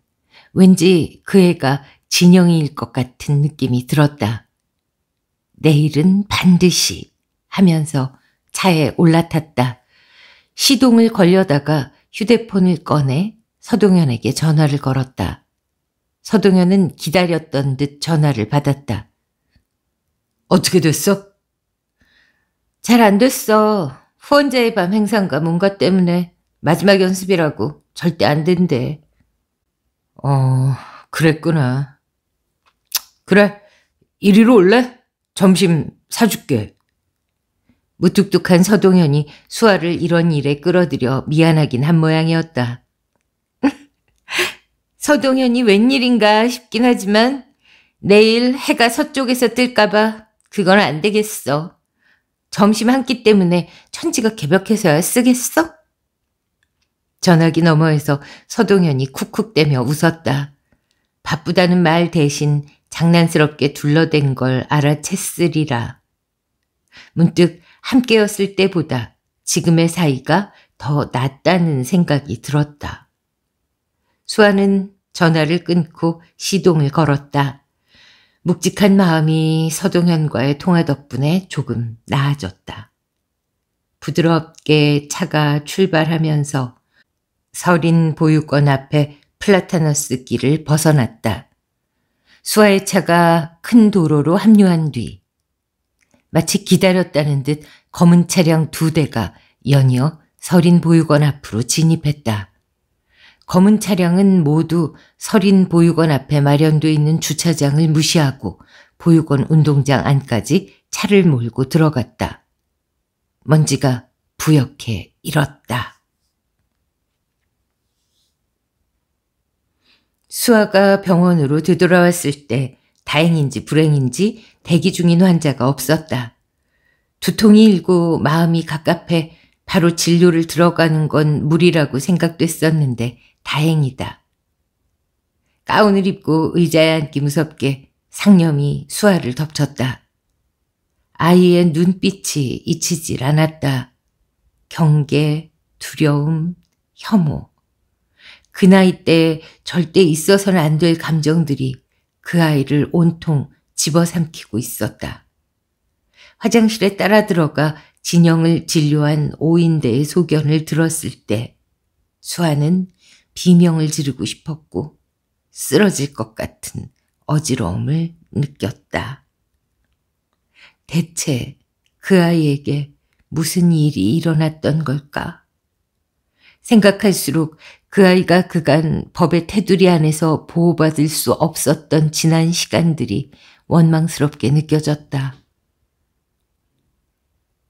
왠지 그 애가 진영이일 것 같은 느낌이 들었다. 내일은 반드시 하면서 차에 올라탔다. 시동을 걸려다가 휴대폰을 꺼내 서동현에게 전화를 걸었다. 서동현은 기다렸던 듯 전화를 받았다. 어떻게 됐어? 잘 안 됐어. 후원자의 밤행상과 뭔가 때문에 마지막 연습이라고 절대 안 된대. 어, 그랬구나. 그래, 이리로 올래? 점심 사줄게. 무뚝뚝한 서동현이 수아를 이런 일에 끌어들여 미안하긴 한 모양이었다. 서동현이 웬일인가 싶긴 하지만 내일 해가 서쪽에서 뜰까봐 그건 안 되겠어. 점심 한 끼 때문에 천지가 개벽해서야 쓰겠어? 전화기 너머에서 서동현이 쿡쿡대며 웃었다. 바쁘다는 말 대신 장난스럽게 둘러댄 걸 알아챘으리라. 문득 함께였을 때보다 지금의 사이가 더 낫다는 생각이 들었다. 수아는 전화를 끊고 시동을 걸었다. 묵직한 마음이 서동현과의 통화 덕분에 조금 나아졌다. 부드럽게 차가 출발하면서 서린 보육원 앞에 플라타너스 길을 벗어났다. 수아의 차가 큰 도로로 합류한 뒤 마치 기다렸다는 듯 검은 차량 두 대가 연이어 서린 보육원 앞으로 진입했다. 검은 차량은 모두 서린 보육원 앞에 마련돼 있는 주차장을 무시하고 보육원 운동장 안까지 차를 몰고 들어갔다. 먼지가 부옇게 일었다. 수아가 병원으로 되돌아왔을 때 다행인지 불행인지 대기 중인 환자가 없었다. 두통이 일고 마음이 갑갑해 바로 진료를 들어가는 건 무리라고 생각됐었는데 다행이다. 가운을 입고 의자에 앉기 무섭게 상념이 수아를 덮쳤다. 아이의 눈빛이 잊히질 않았다. 경계, 두려움, 혐오. 그 나이 때 절대 있어서는 안 될 감정들이 그 아이를 온통 집어삼키고 있었다. 화장실에 따라 들어가 진영을 진료한 오인대의 소견을 들었을 때 수아는 비명을 지르고 싶었고 쓰러질 것 같은 어지러움을 느꼈다. 대체 그 아이에게 무슨 일이 일어났던 걸까? 생각할수록 그 아이가 그간 법의 테두리 안에서 보호받을 수 없었던 지난 시간들이 원망스럽게 느껴졌다.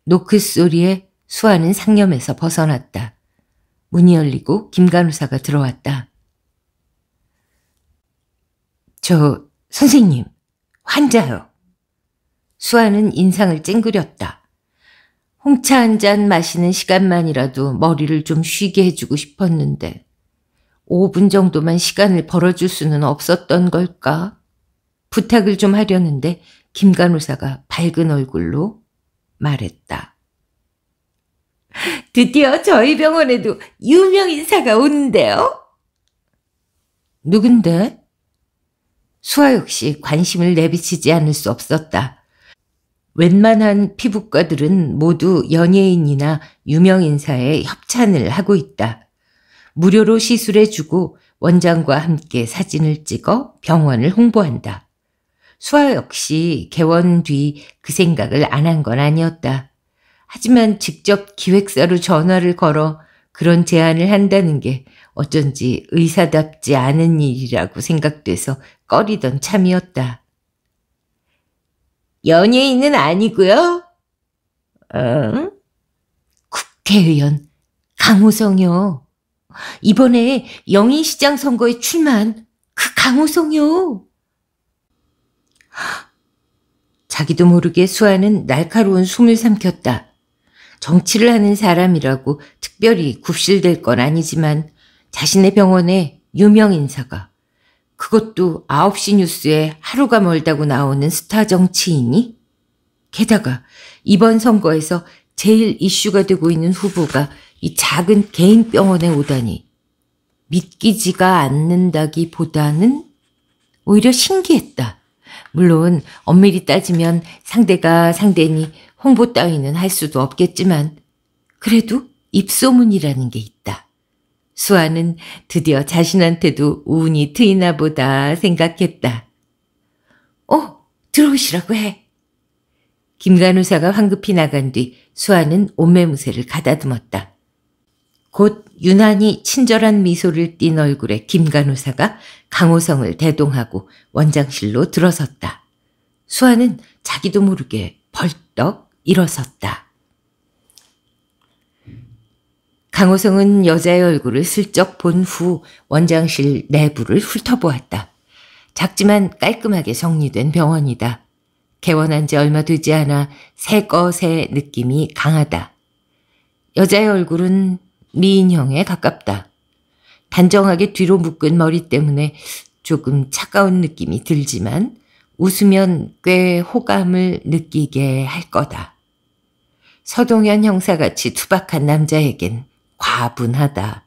노크 소리에 수아는 상념에서 벗어났다. 문이 열리고 김간호사가 들어왔다. 저 선생님 환자요. 수아는 인상을 찡그렸다. 홍차 한 잔 마시는 시간만이라도 머리를 좀 쉬게 해주고 싶었는데 5분 정도만 시간을 벌어줄 수는 없었던 걸까? 부탁을 좀 하려는데 김간호사가 밝은 얼굴로 말했다. 드디어 저희 병원에도 유명 인사가 오는데요. 누군데? 수아 역시 관심을 내비치지 않을 수 없었다. 웬만한 피부과들은 모두 연예인이나 유명 인사에 협찬을 하고 있다. 무료로 시술해주고 원장과 함께 사진을 찍어 병원을 홍보한다. 수아 역시 개원 뒤 그 생각을 안 한 건 아니었다. 하지만 직접 기획사로 전화를 걸어 그런 제안을 한다는 게 어쩐지 의사답지 않은 일이라고 생각돼서 꺼리던 참이었다. 연예인은 아니고요. 어? 국회의원 강호성이요. 이번에 영인시장 선거에 출마한 그 강호성요. 자기도 모르게 수아는 날카로운 숨을 삼켰다. 정치를 하는 사람이라고 특별히 굽실될 건 아니지만 자신의 병원에 유명 인사가 그것도 9시 뉴스에 하루가 멀다고 나오는 스타 정치인이 게다가 이번 선거에서 제일 이슈가 되고 있는 후보가 이 작은 개인 병원에 오다니 믿기지가 않는다기 보다는 오히려 신기했다. 물론 엄밀히 따지면 상대가 상대니 홍보 따위는 할 수도 없겠지만 그래도 입소문이라는 게 있다. 수아는 드디어 자신한테도 운이 트이나 보다 생각했다. 어, 들어오시라고 해. 김간호사가 황급히 나간 뒤 수아는 옷매무새를 가다듬었다. 곧 유난히 친절한 미소를 띤 얼굴의 김간호사가 강호성을 대동하고 원장실로 들어섰다. 수아는 자기도 모르게 벌떡 일어섰다. 강호성은 여자의 얼굴을 슬쩍 본 후 원장실 내부를 훑어보았다. 작지만 깔끔하게 정리된 병원이다. 개원한 지 얼마 되지 않아 새 것의 느낌이 강하다. 여자의 얼굴은 미인형에 가깝다. 단정하게 뒤로 묶은 머리 때문에 조금 차가운 느낌이 들지만 웃으면 꽤 호감을 느끼게 할 거다. 서동현 형사같이 투박한 남자에겐 과분하다.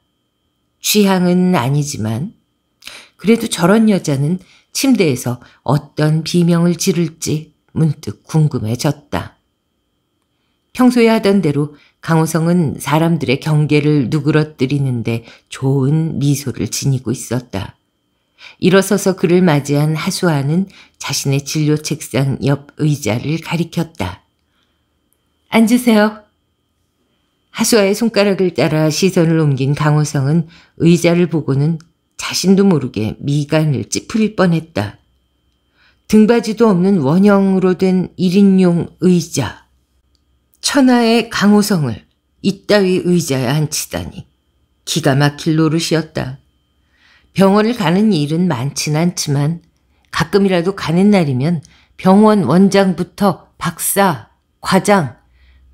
취향은 아니지만 그래도 저런 여자는 침대에서 어떤 비명을 지를지 문득 궁금해졌다. 평소에 하던 대로 강호성은 사람들의 경계를 누그러뜨리는데 좋은 미소를 지니고 있었다. 일어서서 그를 맞이한 하수아는 자신의 진료 책상 옆 의자를 가리켰다. 앉으세요. 하수아의 손가락을 따라 시선을 옮긴 강호성은 의자를 보고는 자신도 모르게 미간을 찌푸릴 뻔했다. 등받이도 없는 원형으로 된 1인용 의자. 천하의 강호성을 이따위 의자에 앉히다니 기가 막힐 노릇이었다. 병원을 가는 일은 많진 않지만 가끔이라도 가는 날이면 병원 원장부터 박사, 과장,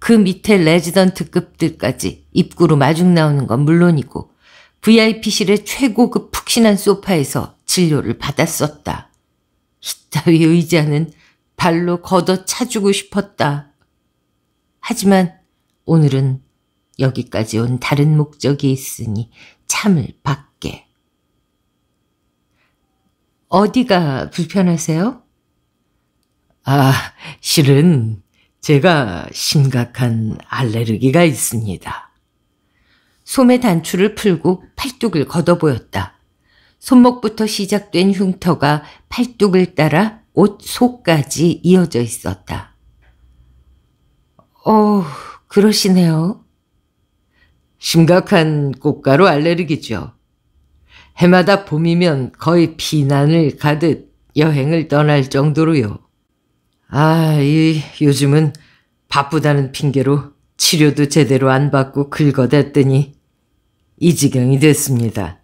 그 밑에 레지던트급들까지 입구로 마중 나오는 건 물론이고 VIP실의 최고급 푹신한 소파에서 진료를 받았었다. 이따위 의자는 발로 걷어 차주고 싶었다. 하지만 오늘은 여기까지 온 다른 목적이 있으니 참을 받게. 어디가 불편하세요? 아, 실은 제가 심각한 알레르기가 있습니다. 소매 단추를 풀고 팔뚝을 걷어보였다. 손목부터 시작된 흉터가 팔뚝을 따라 옷 속까지 이어져 있었다. 어, 그러시네요. 심각한 꽃가루 알레르기죠. 해마다 봄이면 거의 피난을 가듯 여행을 떠날 정도로요. 아, 이 요즘은 바쁘다는 핑계로 치료도 제대로 안 받고 긁어댔더니 이 지경이 됐습니다.